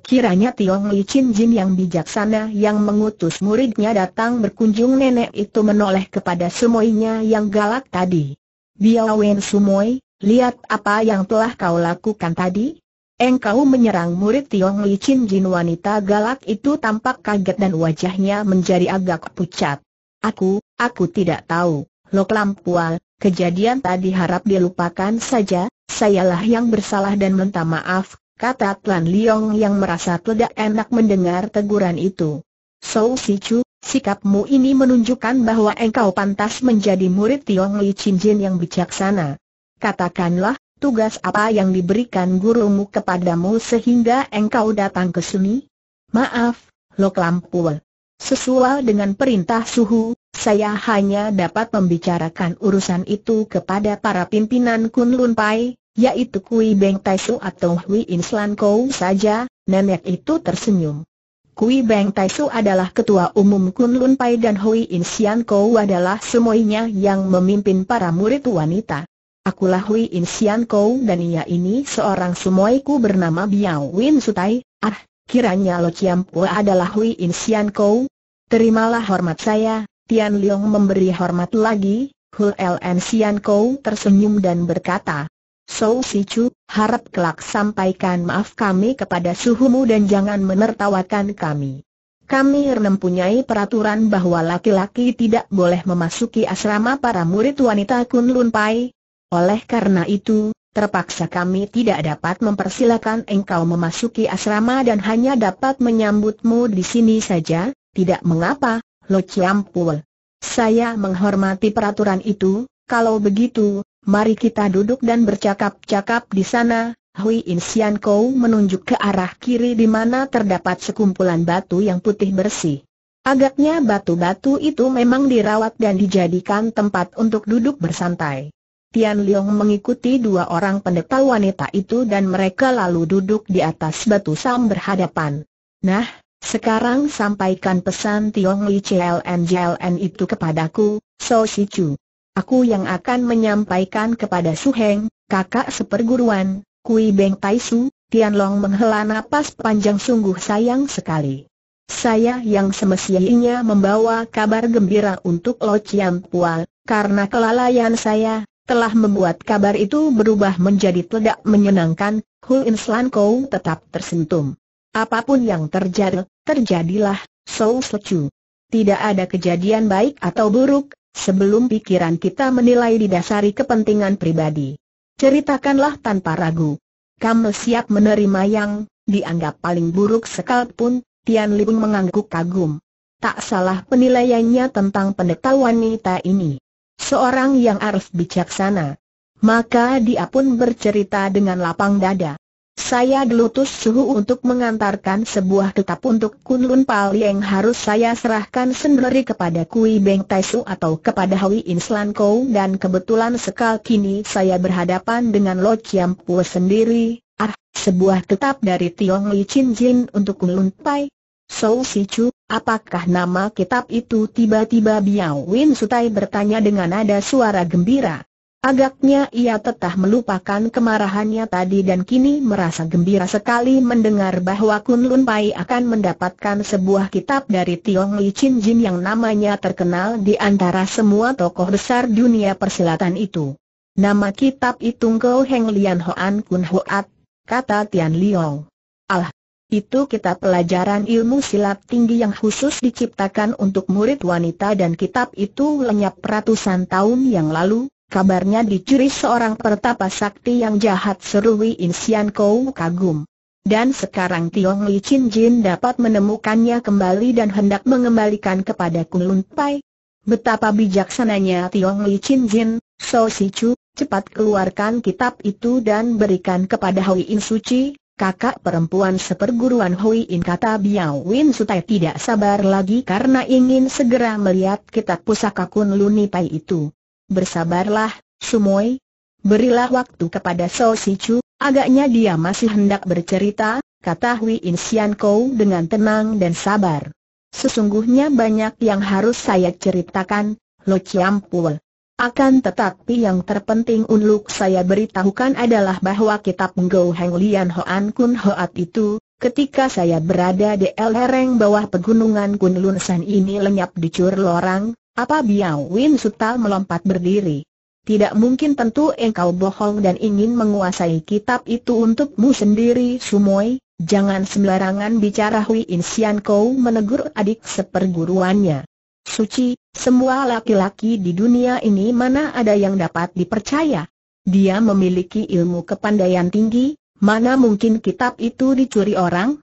Kiranya Tiong Li Chin Jin yang bijaksana yang mengutus muridnya datang berkunjung nenek itu menoleh kepada semuanya yang galak tadi. Biawen Sumoy, lihat apa yang telah kau lakukan tadi, Engkau menyerang murid Tiong Li Chin Jin wanita galak itu tampak kaget dan wajahnya menjadi agak pucat. Aku, aku tidak tahu, Lok Lampual, kejadian tadi harap dilupakan saja, sayalah yang bersalah dan minta maaf, kata Tlan Liong yang merasa tidak enak mendengar teguran itu. So Si Chu, sikapmu ini menunjukkan bahwa engkau pantas menjadi murid Tiong Li Chin Jin yang bijaksana. Katakanlah, Tugas apa yang diberikan gurumu kepadamu sehingga engkau datang ke sini? Maaf, Lok Lampul. Sesuai dengan perintah suhu, saya hanya dapat membicarakan urusan itu kepada para pimpinan Kunlun Pai, yaitu Kui Beng Tai Su atau Hui Inslan Kou saja, nenek itu tersenyum. Kui Beng Tai Su adalah ketua umum Kunlun Pai dan Hui Insian Kou adalah semuanya yang memimpin para murid wanita. Akulah Hui In Sian Kou dan ia ini seorang sumoiku bernama Biao Win Sutai. Ah, kiranya Lo Chiam Pua adalah Hui In Sian Kou. Terimalah hormat saya, Tian Liang memberi hormat lagi. Hu Ln Sian Kou tersenyum dan berkata, So Si Chu, harap kelak sampaikan maaf kami kepada suhumu dan jangan menertawakan kami. Kami mempunyai peraturan bahwa laki-laki tidak boleh memasuki asrama para murid wanita Kun Lun Pai, oleh karena itu, terpaksa kami tidak dapat mempersilakan engkau memasuki asrama dan hanya dapat menyambutmu di sini saja, tidak mengapa, Lo Ciampul. Saya menghormati peraturan itu, kalau begitu, mari kita duduk dan bercakap-cakap di sana, Hui Insian Kou menunjuk ke arah kiri di mana terdapat sekumpulan batu yang putih bersih. Agaknya batu-batu itu memang dirawat dan dijadikan tempat untuk duduk bersantai. Tian Leong mengikuti dua orang pendeta wanita itu dan mereka lalu duduk di atas batu sam berhadapan. Nah, sekarang sampaikan pesan Tiong Li and CLN JLN itu kepadaku, So Si Chu. Aku yang akan menyampaikan kepada Su Heng, kakak seperguruan, Kui Beng Tai Su, Tian Long menghela napas panjang sungguh sayang sekali. Saya yang semestinya membawa kabar gembira untuk Lo Chiam Pua, karena kelalaian saya, telah membuat kabar itu berubah menjadi tidak menyenangkan, Hu Inslan Kou tetap tersentum. Apapun yang terjadi, terjadilah, Sou Secu. Tidak ada kejadian baik atau buruk, sebelum pikiran kita menilai didasari kepentingan pribadi. Ceritakanlah tanpa ragu. Kamu siap menerima yang dianggap paling buruk sekalipun, Tian Libung mengangguk kagum. Tak salah penilaiannya tentang pendeta wanita ini. Seorang yang arif bijaksana. Maka dia pun bercerita dengan lapang dada. Saya gelutus suhu untuk mengantarkan sebuah tetap untuk Kunlun Pal yang harus saya serahkan sendiri kepada Kui Beng Taisu atau kepada Hui Inslan Kou dan kebetulan sekal kini saya berhadapan dengan Lo Chiam Pue sendiri. Ah, sebuah tetap dari Tiong Li Chin Jin untuk Kunlun Pai. So Si Chu, Apakah nama kitab itu tiba-tiba Biao Win Sutai bertanya dengan nada suara gembira. Agaknya ia tetah melupakan kemarahannya tadi dan kini merasa gembira sekali mendengar bahwa Kun Lun Pai akan mendapatkan sebuah kitab dari Tiong Li Chin Jin yang namanya terkenal di antara semua tokoh besar dunia persilatan itu. Nama kitab itu Ngo Heng Lian Hoan Kun Hoat, kata Tian Liong. Alah, itu kitab pelajaran ilmu silat tinggi yang khusus diciptakan untuk murid wanita dan kitab itu lenyap ratusan tahun yang lalu, kabarnya dicuri seorang pertapa sakti yang jahat seru Wei Insian Kou kagum. Dan sekarang Tiong Li Chin Jin dapat menemukannya kembali dan hendak mengembalikan kepada Kunlun Pai. Betapa bijaksananya Tiong Li Chin Jin, So Si Chu, cepat keluarkan kitab itu dan berikan kepada Hui In Suci, kakak perempuan seperguruan Hui In kata Biao Win Sutai tidak sabar lagi karena ingin segera melihat kitab pusaka Kun Luni Pai itu. Bersabarlah, Sumoy. Berilah waktu kepada So Chu, agaknya dia masih hendak bercerita, kata Hui In Sian Kou dengan tenang dan sabar. Sesungguhnya banyak yang harus saya ceritakan, Lo Chiam Pul. Akan tetapi yang terpenting untuk saya beritahukan adalah bahwa kitab Ngou Heng Lian Hoan Kun Hoat itu, ketika saya berada di lereng bawah pegunungan Lun San ini lenyap di cur lorang, apa Biao Win Suta melompat berdiri. Tidak mungkin tentu engkau bohong dan ingin menguasai kitab itu untukmu sendiri Sumoy. jangan sembarangan bicara Hui Insian Kou menegur adik seperguruannya. Suci, semua laki-laki di dunia ini mana ada yang dapat dipercaya? Dia memiliki ilmu kepandaian tinggi, mana mungkin kitab itu dicuri orang?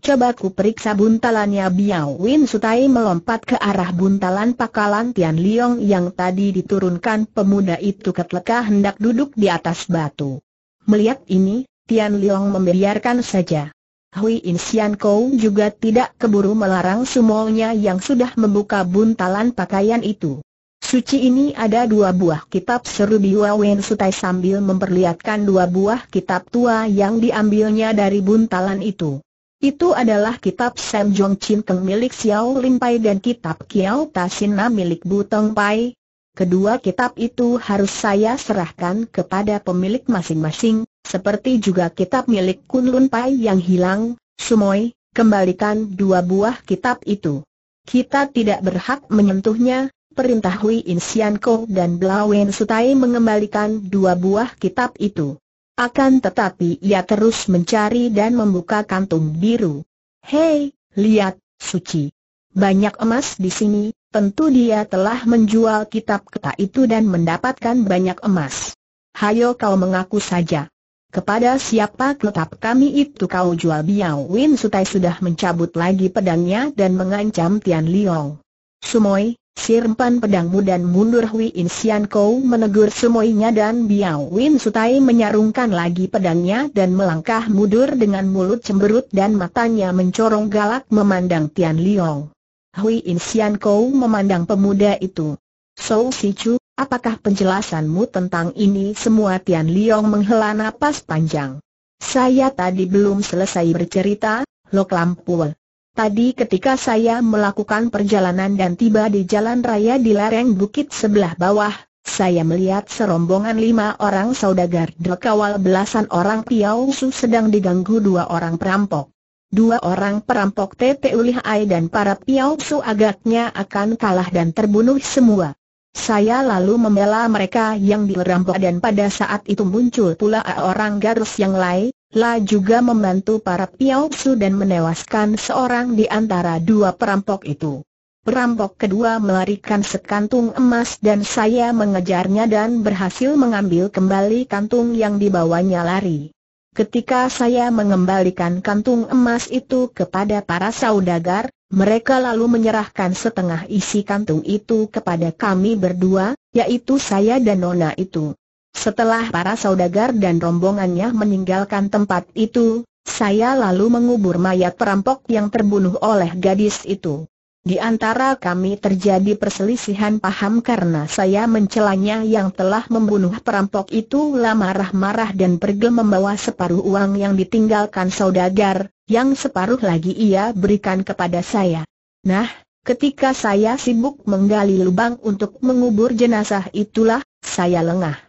Coba ku periksa buntalannya Biao Win Sutai melompat ke arah buntalan pakalan Tian Liong yang tadi diturunkan pemuda itu ketleka hendak duduk di atas batu. Melihat ini, Tian Liong membiarkan saja. Hui Insian Kou juga tidak keburu melarang semuanya yang sudah membuka buntalan pakaian itu. Suci ini ada dua buah kitab seru Biwa Wen Sutai sambil memperlihatkan dua buah kitab tua yang diambilnya dari buntalan itu. Itu adalah kitab Sam Jong Chin Keng milik Xiao Lim Pai dan kitab Kiao Na milik Bu Tong Pai, Kedua kitab itu harus saya serahkan kepada pemilik masing-masing, seperti juga kitab milik Lun Pai yang hilang, Sumoy, kembalikan dua buah kitab itu. Kita tidak berhak menyentuhnya, perintah Hui Sian Ko dan Blawen Sutai mengembalikan dua buah kitab itu. Akan tetapi ia terus mencari dan membuka kantung biru. Hei, lihat, Suci. Banyak emas di sini, Tentu dia telah menjual kitab keta itu dan mendapatkan banyak emas. Hayo kau mengaku saja. Kepada siapa kitab kami itu kau jual Biao Win Sutai sudah mencabut lagi pedangnya dan mengancam Tian Liong. Sumoi, Sirpan pedangmu dan mundur Hui In Sian Kau menegur semuanya dan Biao Win Sutai menyarungkan lagi pedangnya dan melangkah mundur dengan mulut cemberut dan matanya mencorong galak memandang Tian Liong. Hui In Kou memandang pemuda itu. So Si Chu, apakah penjelasanmu tentang ini semua Tian Liong menghela napas panjang. Saya tadi belum selesai bercerita, Lok Lampul. Tadi ketika saya melakukan perjalanan dan tiba di jalan raya di lereng bukit sebelah bawah, saya melihat serombongan lima orang saudagar dekawal belasan orang Piausu sedang diganggu dua orang perampok dua orang perampok Tete Ulihai dan para Piao Su agaknya akan kalah dan terbunuh semua. Saya lalu membela mereka yang dirampok dan pada saat itu muncul pula orang Garus yang lain, La juga membantu para Piao Su dan menewaskan seorang di antara dua perampok itu. Perampok kedua melarikan sekantung emas dan saya mengejarnya dan berhasil mengambil kembali kantung yang dibawanya lari. Ketika saya mengembalikan kantung emas itu kepada para saudagar, mereka lalu menyerahkan setengah isi kantung itu kepada kami berdua, yaitu saya dan Nona itu. Setelah para saudagar dan rombongannya meninggalkan tempat itu, saya lalu mengubur mayat perampok yang terbunuh oleh gadis itu. Di antara kami terjadi perselisihan paham karena saya mencelanya yang telah membunuh perampok itu lamarah marah-marah dan pergi membawa separuh uang yang ditinggalkan saudagar, yang separuh lagi ia berikan kepada saya. Nah, ketika saya sibuk menggali lubang untuk mengubur jenazah itulah, saya lengah.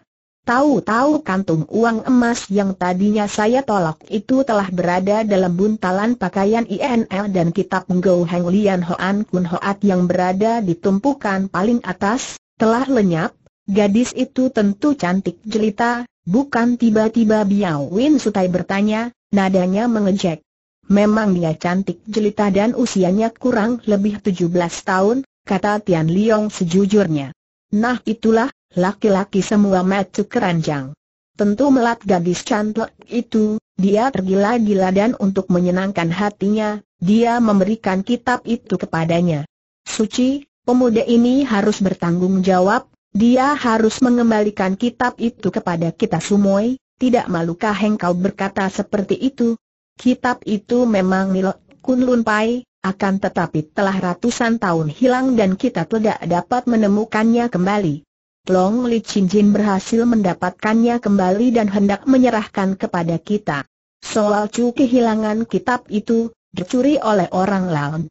Tahu-tahu kantung uang emas yang tadinya saya tolak itu telah berada dalam buntalan pakaian INL dan kitab Go Heng Lian Hoan Kun Hoat yang berada di tumpukan paling atas, telah lenyap, gadis itu tentu cantik jelita, bukan tiba-tiba Biao Win Sutai bertanya, nadanya mengejek. Memang dia cantik jelita dan usianya kurang lebih 17 tahun, kata Tian Liong sejujurnya. Nah itulah, laki-laki semua mati keranjang. Tentu melat gadis cantik itu, dia tergila-gila dan untuk menyenangkan hatinya, dia memberikan kitab itu kepadanya. Suci, pemuda ini harus bertanggung jawab, dia harus mengembalikan kitab itu kepada kita semua. tidak malukah engkau berkata seperti itu? Kitab itu memang milik Kunlun Pai, akan tetapi telah ratusan tahun hilang dan kita tidak dapat menemukannya kembali. Long Li Jin berhasil mendapatkannya kembali dan hendak menyerahkan kepada kita. Soal cu kehilangan kitab itu, dicuri oleh orang lain.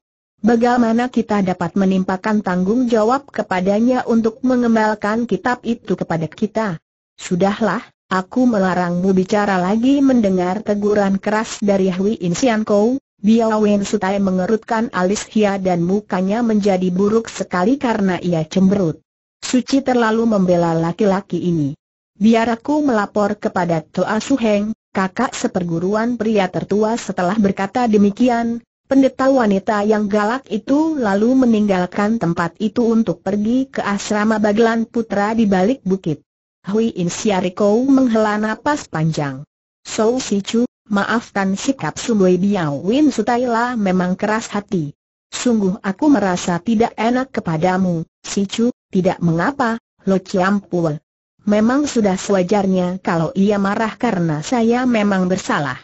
Bagaimana kita dapat menimpakan tanggung jawab kepadanya untuk mengembalikan kitab itu kepada kita? Sudahlah, aku melarangmu bicara lagi mendengar teguran keras dari Hui Insian Kou, Biao Wen Sutai mengerutkan alis hia dan mukanya menjadi buruk sekali karena ia cemberut. Suci terlalu membela laki-laki ini. Biar aku melapor kepada Toa Suheng, kakak seperguruan pria tertua setelah berkata demikian, pendeta wanita yang galak itu lalu meninggalkan tempat itu untuk pergi ke asrama Baglan Putra di balik bukit. Hui In Siariko menghela napas panjang. So Sichu, maafkan sikap Sumbui Biao Win Sutaila memang keras hati. Sungguh aku merasa tidak enak kepadamu, si Chu, tidak mengapa, Lo Ciampul. Memang sudah sewajarnya kalau ia marah karena saya memang bersalah.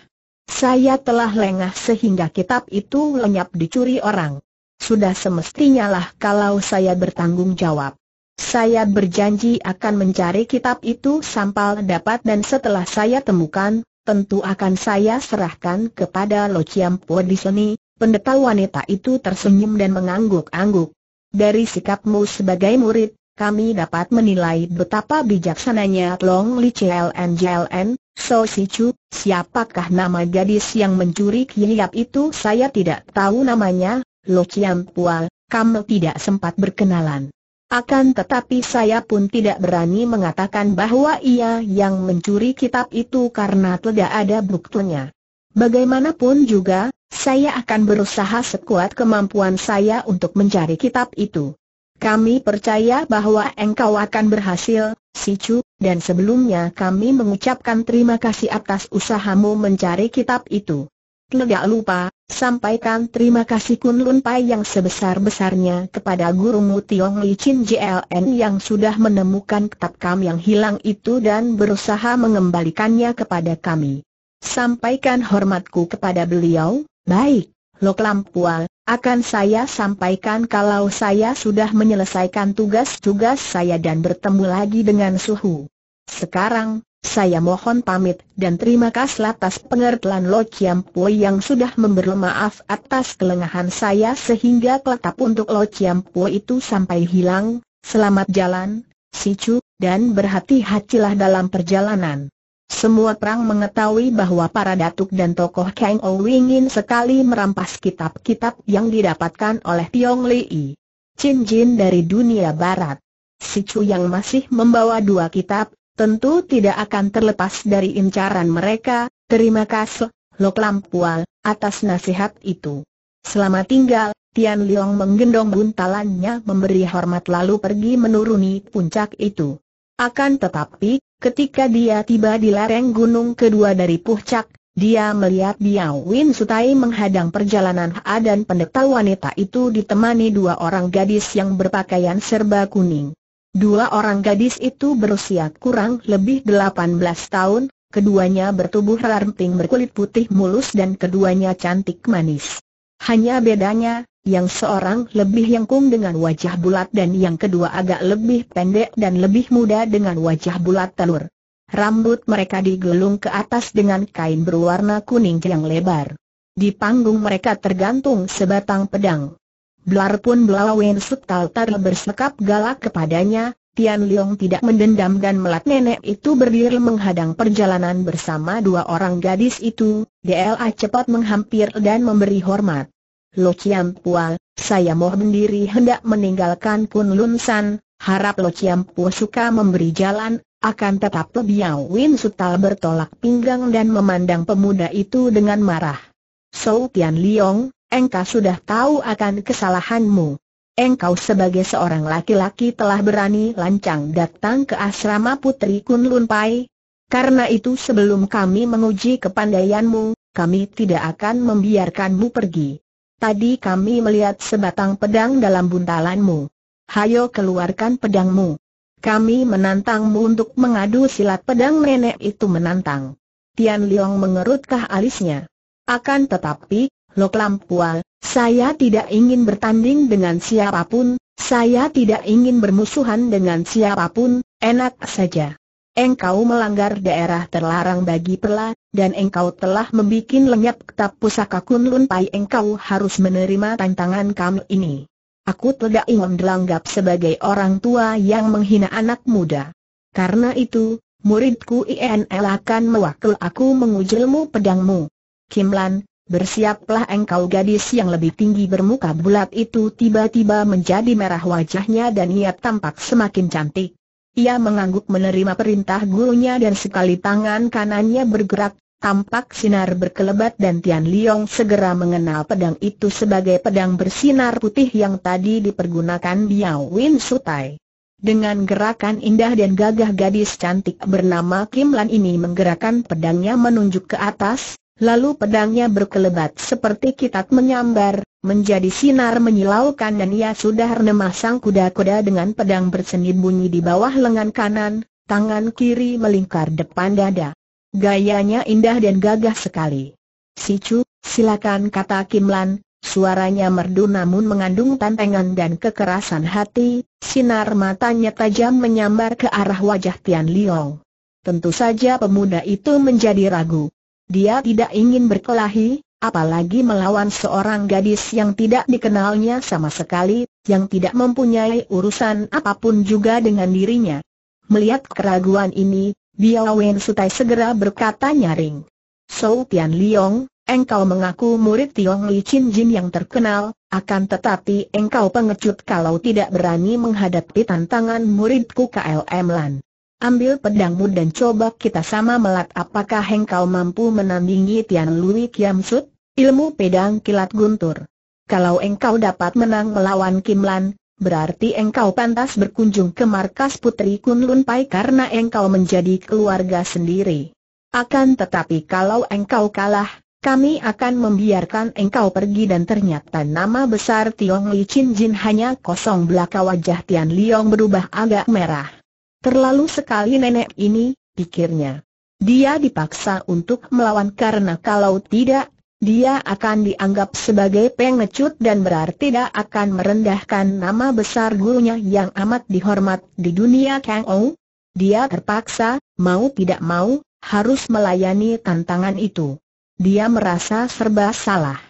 Saya telah lengah sehingga kitab itu lenyap dicuri orang. Sudah semestinya lah kalau saya bertanggung jawab. Saya berjanji akan mencari kitab itu sampai dapat dan setelah saya temukan, tentu akan saya serahkan kepada Lo Chiampo di sini, Pendeta wanita itu tersenyum dan mengangguk-angguk. Dari sikapmu sebagai murid, kami dapat menilai betapa bijaksananya Long Li CLN JLN, So Si Chu, siapakah nama gadis yang mencuri kiyap itu saya tidak tahu namanya, Lo Chiam Pual, kamu tidak sempat berkenalan. Akan tetapi saya pun tidak berani mengatakan bahwa ia yang mencuri kitab itu karena tidak ada buktinya. Bagaimanapun juga, saya akan berusaha sekuat kemampuan saya untuk mencari kitab itu. Kami percaya bahwa engkau akan berhasil, Si dan sebelumnya kami mengucapkan terima kasih atas usahamu mencari kitab itu. Tidak lupa, sampaikan terima kasih Kun Lun Pai yang sebesar-besarnya kepada gurumu Tiong Li Chin JLN yang sudah menemukan kitab kami yang hilang itu dan berusaha mengembalikannya kepada kami. Sampaikan hormatku kepada beliau, baik, Lok Lampual, akan saya sampaikan kalau saya sudah menyelesaikan tugas-tugas saya dan bertemu lagi dengan Suhu. Sekarang, saya mohon pamit dan terima kasih atas pengertian Lok Chiam yang sudah memberi maaf atas kelengahan saya sehingga kelakap untuk Lok Chiam itu sampai hilang, selamat jalan, Sicu, dan berhati-hatilah dalam perjalanan. Semua perang mengetahui bahwa para datuk dan tokoh Kang Ou ingin sekali merampas kitab-kitab yang didapatkan oleh Tiong Li. Chin Jin dari dunia barat. Si Chu yang masih membawa dua kitab, tentu tidak akan terlepas dari incaran mereka, terima kasih, Lok Lam Pual, atas nasihat itu. Selama tinggal, Tian Liong menggendong buntalannya memberi hormat lalu pergi menuruni puncak itu. Akan tetapi, ketika dia tiba di lereng gunung kedua dari puncak, dia melihat Biao Win Sutai menghadang perjalanan Ha dan pendeta wanita itu ditemani dua orang gadis yang berpakaian serba kuning. Dua orang gadis itu berusia kurang lebih 18 tahun, keduanya bertubuh ranting berkulit putih mulus dan keduanya cantik manis. Hanya bedanya, yang seorang lebih yengkung dengan wajah bulat dan yang kedua agak lebih pendek dan lebih muda dengan wajah bulat telur. Rambut mereka digelung ke atas dengan kain berwarna kuning yang lebar. Di panggung mereka tergantung sebatang pedang. Blar pun Blawen Tar bersekap galak kepadanya, Tian Liang tidak mendendam dan melat nenek itu berdiri menghadang perjalanan bersama dua orang gadis itu, DLA cepat menghampir dan memberi hormat. Lo Chiam Pual, saya mohon diri hendak meninggalkan Kun Lun San, harap Lo Chiam Pu suka memberi jalan, akan tetap lebih Win Sutal bertolak pinggang dan memandang pemuda itu dengan marah. Sou Tian Liong, engkau sudah tahu akan kesalahanmu. Engkau sebagai seorang laki-laki telah berani lancang datang ke asrama Putri Kun Lun Pai, karena itu sebelum kami menguji kepandaianmu, kami tidak akan membiarkanmu pergi. Tadi kami melihat sebatang pedang dalam buntalanmu. Hayo keluarkan pedangmu. Kami menantangmu untuk mengadu silat pedang nenek itu menantang. Tian Liang mengerutkah alisnya. Akan tetapi, Lok Lampual, saya tidak ingin bertanding dengan siapapun, saya tidak ingin bermusuhan dengan siapapun, enak saja. Engkau melanggar daerah terlarang bagi Perla, dan engkau telah membuat lenyap ketap pusaka Kunlun Pai engkau harus menerima tantangan kami ini. Aku tidak ingin dianggap sebagai orang tua yang menghina anak muda. Karena itu, muridku INL akan mewakil aku mengujilmu pedangmu. Kimlan, bersiaplah engkau gadis yang lebih tinggi bermuka bulat itu tiba-tiba menjadi merah wajahnya dan ia tampak semakin cantik. Ia mengangguk menerima perintah gurunya dan sekali tangan kanannya bergerak, tampak sinar berkelebat dan Tian Liong segera mengenal pedang itu sebagai pedang bersinar putih yang tadi dipergunakan Biao Win Sutai. Dengan gerakan indah dan gagah gadis cantik bernama Kim Lan ini menggerakkan pedangnya menunjuk ke atas, lalu pedangnya berkelebat seperti kitab menyambar, menjadi sinar menyilaukan dan ia sudah memasang kuda-kuda dengan pedang berseni bunyi di bawah lengan kanan, tangan kiri melingkar depan dada. Gayanya indah dan gagah sekali. Si silakan kata Kim Lan, suaranya merdu namun mengandung tantangan dan kekerasan hati, sinar matanya tajam menyambar ke arah wajah Tian Liang. Tentu saja pemuda itu menjadi ragu. Dia tidak ingin berkelahi, apalagi melawan seorang gadis yang tidak dikenalnya sama sekali, yang tidak mempunyai urusan apapun juga dengan dirinya. Melihat keraguan ini, Biao Wen Sutai segera berkata nyaring. Sou Tian Liong, engkau mengaku murid Tiong Li Chin Jin yang terkenal, akan tetapi engkau pengecut kalau tidak berani menghadapi tantangan muridku KLM Lan. Ambil pedangmu dan coba kita sama melat apakah engkau mampu menandingi Tian Lui Kiam Sud, ilmu pedang kilat guntur. Kalau engkau dapat menang melawan Kim Lan, berarti engkau pantas berkunjung ke markas Putri Kunlun Pai karena engkau menjadi keluarga sendiri. Akan tetapi kalau engkau kalah, kami akan membiarkan engkau pergi dan ternyata nama besar Tiong Li Chin Jin hanya kosong belaka wajah Tian Liong berubah agak merah. Terlalu sekali nenek ini, pikirnya. Dia dipaksa untuk melawan karena kalau tidak, dia akan dianggap sebagai pengecut dan berarti tidak akan merendahkan nama besar gurunya yang amat dihormat di dunia Kang Ou. Dia terpaksa, mau tidak mau, harus melayani tantangan itu. Dia merasa serba salah.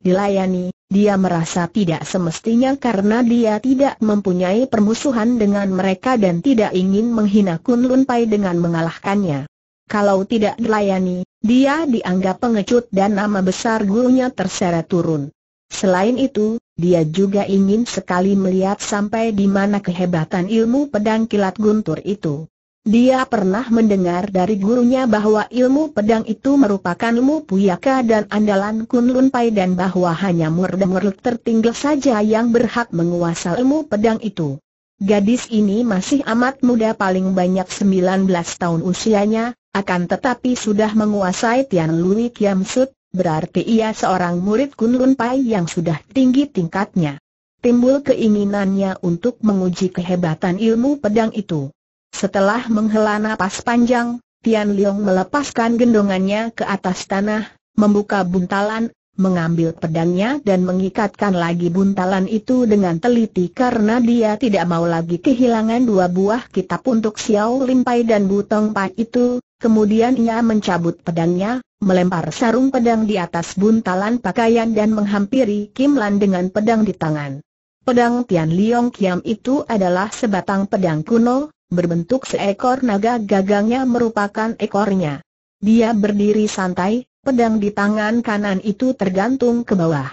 Dilayani, dia merasa tidak semestinya karena dia tidak mempunyai permusuhan dengan mereka dan tidak ingin menghina Kunlun Pai dengan mengalahkannya. Kalau tidak dilayani, dia dianggap pengecut dan nama besar gurunya terseret turun. Selain itu, dia juga ingin sekali melihat sampai di mana kehebatan ilmu pedang kilat guntur itu. Dia pernah mendengar dari gurunya bahwa ilmu pedang itu merupakan ilmu puyaka dan andalan Kunlun Pai dan bahwa hanya murid-murid tertinggal saja yang berhak menguasai ilmu pedang itu. Gadis ini masih amat muda paling banyak 19 tahun usianya, akan tetapi sudah menguasai Tian Lui Kiam Sut, berarti ia seorang murid Kunlun Pai yang sudah tinggi tingkatnya. Timbul keinginannya untuk menguji kehebatan ilmu pedang itu. Setelah menghela nafas panjang, Tian Liang melepaskan gendongannya ke atas tanah, membuka buntalan, mengambil pedangnya dan mengikatkan lagi buntalan itu dengan teliti karena dia tidak mau lagi kehilangan dua buah kitab untuk Xiao Limpai dan Butong Pai itu, kemudian ia mencabut pedangnya, melempar sarung pedang di atas buntalan pakaian dan menghampiri Kim Lan dengan pedang di tangan. Pedang Tian Liang Kiam itu adalah sebatang pedang kuno, berbentuk seekor naga gagangnya merupakan ekornya. Dia berdiri santai, pedang di tangan kanan itu tergantung ke bawah.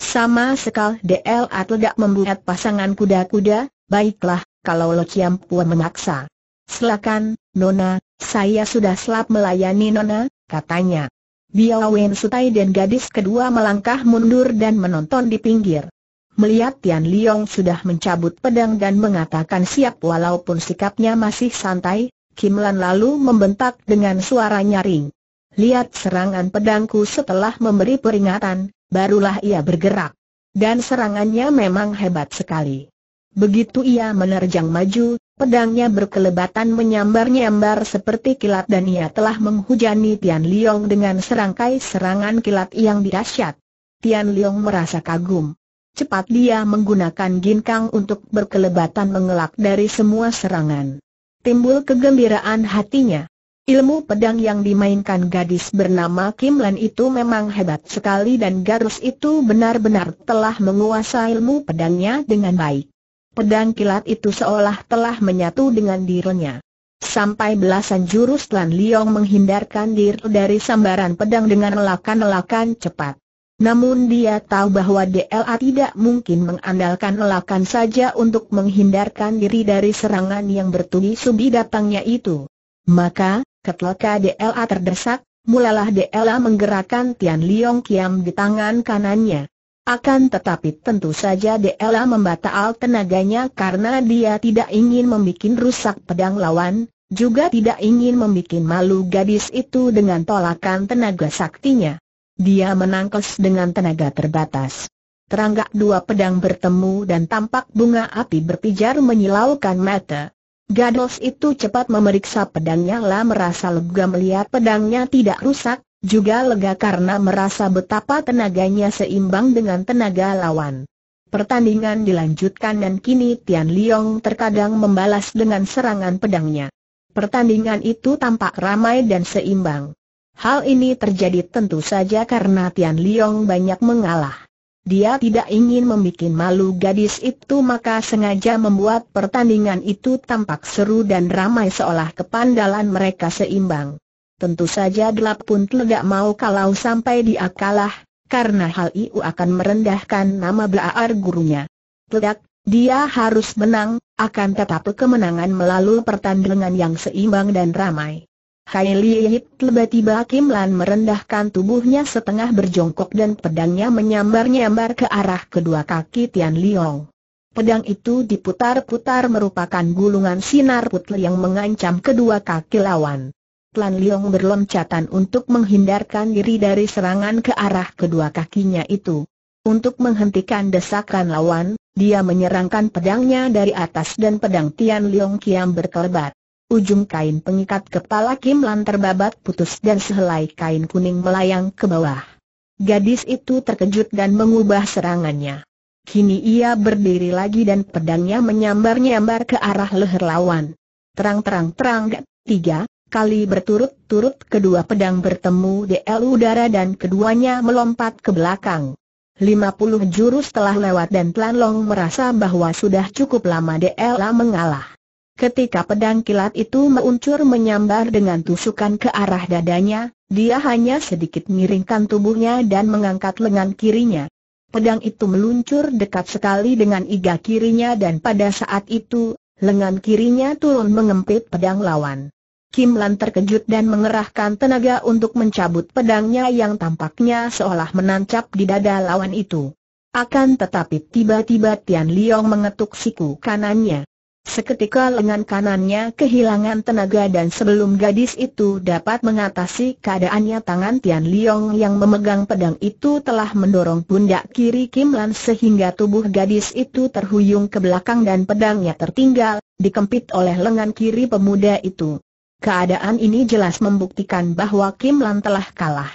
Sama sekali atau tidak membuat pasangan kuda-kuda, baiklah, kalau Lo Chiam Pua memaksa. Silakan, Nona, saya sudah selap melayani Nona, katanya. Biawen Sutai dan gadis kedua melangkah mundur dan menonton di pinggir. Melihat Tian Liong sudah mencabut pedang dan mengatakan siap walaupun sikapnya masih santai, Kim Lan lalu membentak dengan suara nyaring. Lihat serangan pedangku setelah memberi peringatan, barulah ia bergerak. Dan serangannya memang hebat sekali. Begitu ia menerjang maju, pedangnya berkelebatan menyambar-nyambar seperti kilat dan ia telah menghujani Tian Liong dengan serangkai serangan kilat yang dirasyat. Tian Liong merasa kagum cepat dia menggunakan ginkang untuk berkelebatan mengelak dari semua serangan. Timbul kegembiraan hatinya. Ilmu pedang yang dimainkan gadis bernama Kim Lan itu memang hebat sekali dan Garus itu benar-benar telah menguasai ilmu pedangnya dengan baik. Pedang kilat itu seolah telah menyatu dengan dirinya. Sampai belasan jurus Lan Liong menghindarkan diri dari sambaran pedang dengan lelakan-lelakan cepat. Namun dia tahu bahwa DLA tidak mungkin mengandalkan lelakan saja untuk menghindarkan diri dari serangan yang bertubi subi datangnya itu. Maka, ketika DLA terdesak, mulalah DLA menggerakkan Tian Liong Kiam di tangan kanannya. Akan tetapi tentu saja DLA membatal tenaganya karena dia tidak ingin membuat rusak pedang lawan, juga tidak ingin membuat malu gadis itu dengan tolakan tenaga saktinya. Dia menangkes dengan tenaga terbatas. Teranggak dua pedang bertemu dan tampak bunga api berpijar menyilaukan mata. Gadis itu cepat memeriksa pedangnya lah merasa lega melihat pedangnya tidak rusak, juga lega karena merasa betapa tenaganya seimbang dengan tenaga lawan. Pertandingan dilanjutkan dan kini Tian Liong terkadang membalas dengan serangan pedangnya. Pertandingan itu tampak ramai dan seimbang. Hal ini terjadi tentu saja karena Tian Liong banyak mengalah. Dia tidak ingin membuat malu gadis itu maka sengaja membuat pertandingan itu tampak seru dan ramai seolah kepandalan mereka seimbang. Tentu saja gelap pun tidak mau kalau sampai dia kalah, karena hal itu akan merendahkan nama belaar gurunya. Tidak, dia harus menang, akan tetap kemenangan melalui pertandingan yang seimbang dan ramai. Hai Liyit tiba-tiba Kim Lan merendahkan tubuhnya setengah berjongkok dan pedangnya menyambar-nyambar ke arah kedua kaki Tian Liong. Pedang itu diputar-putar merupakan gulungan sinar putih yang mengancam kedua kaki lawan. Tian Liong berloncatan untuk menghindarkan diri dari serangan ke arah kedua kakinya itu. Untuk menghentikan desakan lawan, dia menyerangkan pedangnya dari atas dan pedang Tian Liong kiam berkelebat ujung kain pengikat kepala Kim Lan terbabat putus dan sehelai kain kuning melayang ke bawah. Gadis itu terkejut dan mengubah serangannya. Kini ia berdiri lagi dan pedangnya menyambar-nyambar ke arah leher lawan. Terang-terang-terang, tiga, kali berturut-turut kedua pedang bertemu di udara dan keduanya melompat ke belakang. Lima puluh jurus telah lewat dan Tlan Long merasa bahwa sudah cukup lama DLA mengalah. Ketika pedang kilat itu meluncur menyambar dengan tusukan ke arah dadanya, dia hanya sedikit miringkan tubuhnya dan mengangkat lengan kirinya. Pedang itu meluncur dekat sekali dengan iga kirinya dan pada saat itu, lengan kirinya turun mengempit pedang lawan. Kim Lan terkejut dan mengerahkan tenaga untuk mencabut pedangnya yang tampaknya seolah menancap di dada lawan itu. Akan tetapi tiba-tiba Tian Liong mengetuk siku kanannya. Seketika lengan kanannya kehilangan tenaga dan sebelum gadis itu dapat mengatasi keadaannya tangan Tian Liong yang memegang pedang itu telah mendorong pundak kiri Kim Lan sehingga tubuh gadis itu terhuyung ke belakang dan pedangnya tertinggal, dikempit oleh lengan kiri pemuda itu. Keadaan ini jelas membuktikan bahwa Kim Lan telah kalah.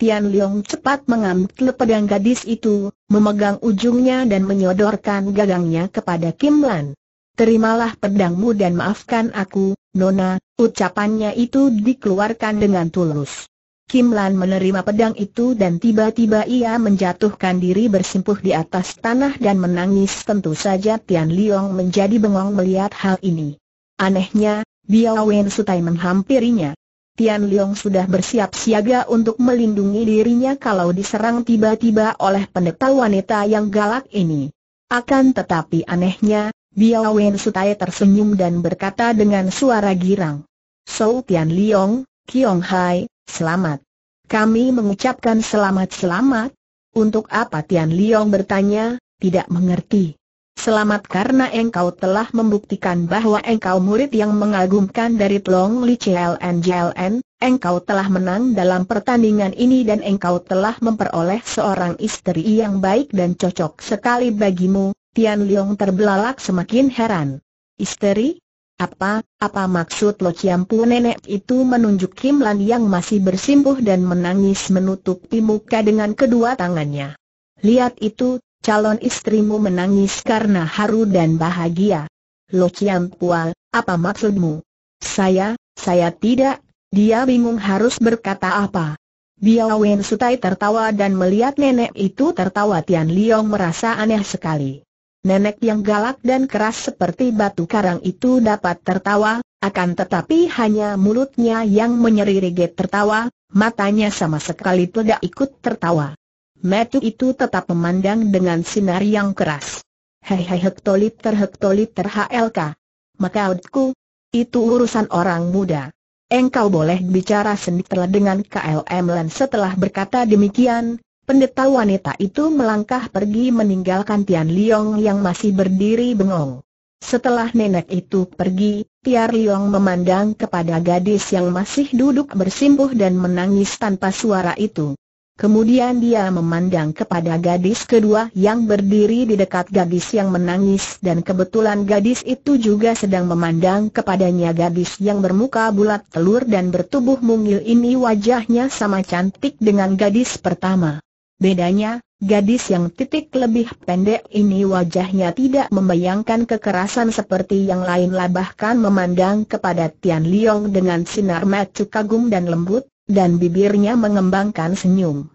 Tian Liong cepat mengambil pedang gadis itu, memegang ujungnya dan menyodorkan gagangnya kepada Kim Lan terimalah pedangmu dan maafkan aku, Nona, ucapannya itu dikeluarkan dengan tulus. Kim Lan menerima pedang itu dan tiba-tiba ia menjatuhkan diri bersimpuh di atas tanah dan menangis tentu saja Tian Liong menjadi bengong melihat hal ini. Anehnya, Biao Wen Sutai menghampirinya. Tian Liong sudah bersiap siaga untuk melindungi dirinya kalau diserang tiba-tiba oleh pendeta wanita yang galak ini. Akan tetapi anehnya, Biao Wen Sutai tersenyum dan berkata dengan suara girang. Sou Tian Liong, Kiong Hai, selamat. Kami mengucapkan selamat-selamat. Untuk apa Tian Liong bertanya, tidak mengerti. Selamat karena engkau telah membuktikan bahwa engkau murid yang mengagumkan dari Tlong Li CLN JLN, engkau telah menang dalam pertandingan ini dan engkau telah memperoleh seorang istri yang baik dan cocok sekali bagimu, Tian Liang terbelalak semakin heran. Isteri? Apa, apa maksud Lo Chiampu nenek itu menunjuk Kim Lan yang masih bersimpuh dan menangis menutupi muka dengan kedua tangannya. Lihat itu, calon istrimu menangis karena haru dan bahagia. Lo Chiampual, apa maksudmu? Saya, saya tidak, dia bingung harus berkata apa. Biao Wen Sutai tertawa dan melihat nenek itu tertawa Tian Liong merasa aneh sekali nenek yang galak dan keras seperti batu karang itu dapat tertawa, akan tetapi hanya mulutnya yang menyeringai tertawa, matanya sama sekali tidak ikut tertawa. Metu itu tetap memandang dengan sinar yang keras. Hei hei hektoliter hektoliter HLK. Makaudku, itu urusan orang muda. Engkau boleh bicara sendiri dengan KLM Lan setelah berkata demikian, Pendeta wanita itu melangkah pergi meninggalkan Tian Liong yang masih berdiri bengong. Setelah nenek itu pergi, Tian Liong memandang kepada gadis yang masih duduk bersimpuh dan menangis tanpa suara itu. Kemudian dia memandang kepada gadis kedua yang berdiri di dekat gadis yang menangis dan kebetulan gadis itu juga sedang memandang kepadanya gadis yang bermuka bulat telur dan bertubuh mungil ini wajahnya sama cantik dengan gadis pertama. Bedanya, gadis yang titik lebih pendek ini wajahnya tidak membayangkan kekerasan seperti yang lain lah bahkan memandang kepada Tian Liong dengan sinar mata kagum dan lembut, dan bibirnya mengembangkan senyum.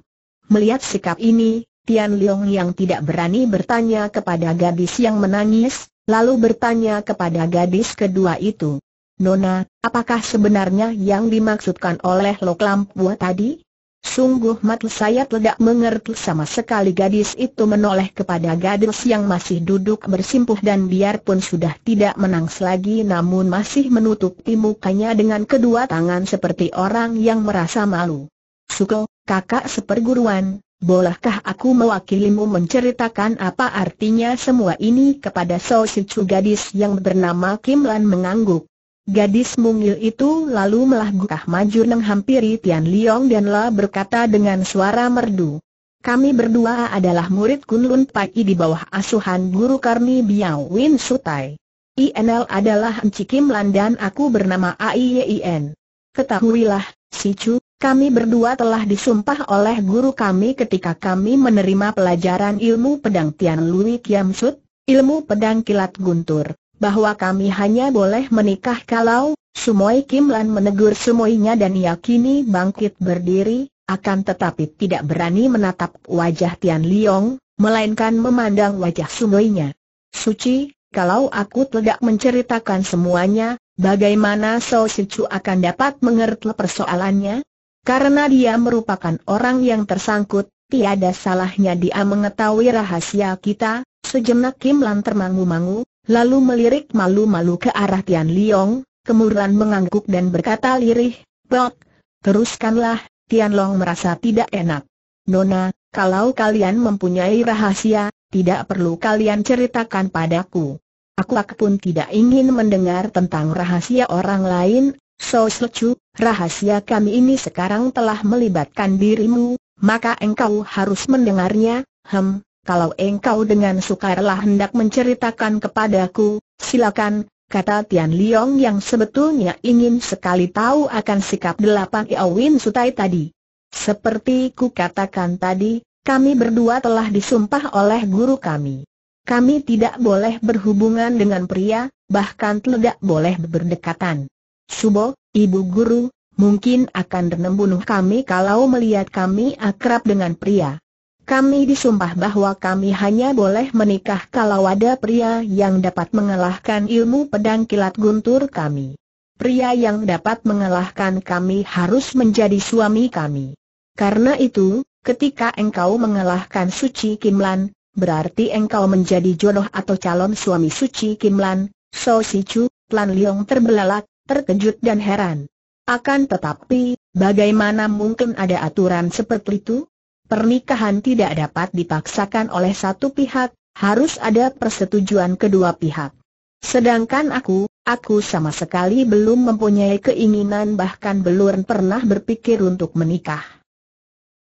Melihat sikap ini, Tian Liong yang tidak berani bertanya kepada gadis yang menangis, lalu bertanya kepada gadis kedua itu. Nona, apakah sebenarnya yang dimaksudkan oleh Lok Lampua tadi? Sungguh mata saya tidak mengerti sama sekali gadis itu menoleh kepada gadis yang masih duduk bersimpuh dan biarpun sudah tidak menangis lagi namun masih menutupi mukanya dengan kedua tangan seperti orang yang merasa malu. Suko, kakak seperguruan, bolehkah aku mewakilimu menceritakan apa artinya semua ini kepada Sosicu gadis yang bernama Kim Lan mengangguk. Gadis mungil itu lalu melahgukah maju menghampiri Tian Liong dan La berkata dengan suara merdu. Kami berdua adalah murid Kunlun Pai di bawah asuhan guru kami Biao Win Sutai. INL adalah Enci Kim Lan dan aku bernama AIYIN. Ketahuilah, Si Chu, kami berdua telah disumpah oleh guru kami ketika kami menerima pelajaran ilmu pedang Tian Lui Kiam Sut, ilmu pedang kilat guntur bahwa kami hanya boleh menikah kalau, Sumoi Kim Lan menegur Sumoinya dan yakini bangkit berdiri, akan tetapi tidak berani menatap wajah Tian Liong, melainkan memandang wajah Sumoinya. Suci, kalau aku tidak menceritakan semuanya, bagaimana So Sichu akan dapat mengerti persoalannya? Karena dia merupakan orang yang tersangkut, tiada salahnya dia mengetahui rahasia kita, sejenak Kim Lan termangu-mangu, lalu melirik malu-malu ke arah Tian Liong, kemudian mengangguk dan berkata lirih, Bok, teruskanlah, Tian Long merasa tidak enak. Nona, kalau kalian mempunyai rahasia, tidak perlu kalian ceritakan padaku. Aku pun tidak ingin mendengar tentang rahasia orang lain, So Slecu, rahasia kami ini sekarang telah melibatkan dirimu, maka engkau harus mendengarnya, hem, kalau engkau dengan sukarlah hendak menceritakan kepadaku, silakan, kata Tian Liong yang sebetulnya ingin sekali tahu akan sikap delapan iawin Sutai tadi. Seperti ku katakan tadi, kami berdua telah disumpah oleh guru kami. Kami tidak boleh berhubungan dengan pria, bahkan tidak boleh berdekatan. Subo, ibu guru, mungkin akan membunuh kami kalau melihat kami akrab dengan pria. Kami disumpah bahwa kami hanya boleh menikah kalau ada pria yang dapat mengalahkan ilmu pedang kilat guntur kami. Pria yang dapat mengalahkan kami harus menjadi suami kami. Karena itu, ketika engkau mengalahkan Suci Kimlan, berarti engkau menjadi jodoh atau calon suami Suci Kimlan, So Si Chu, Lan Leong terbelalak, terkejut dan heran. Akan tetapi, bagaimana mungkin ada aturan seperti itu? pernikahan tidak dapat dipaksakan oleh satu pihak, harus ada persetujuan kedua pihak. Sedangkan aku, aku sama sekali belum mempunyai keinginan bahkan belum pernah berpikir untuk menikah.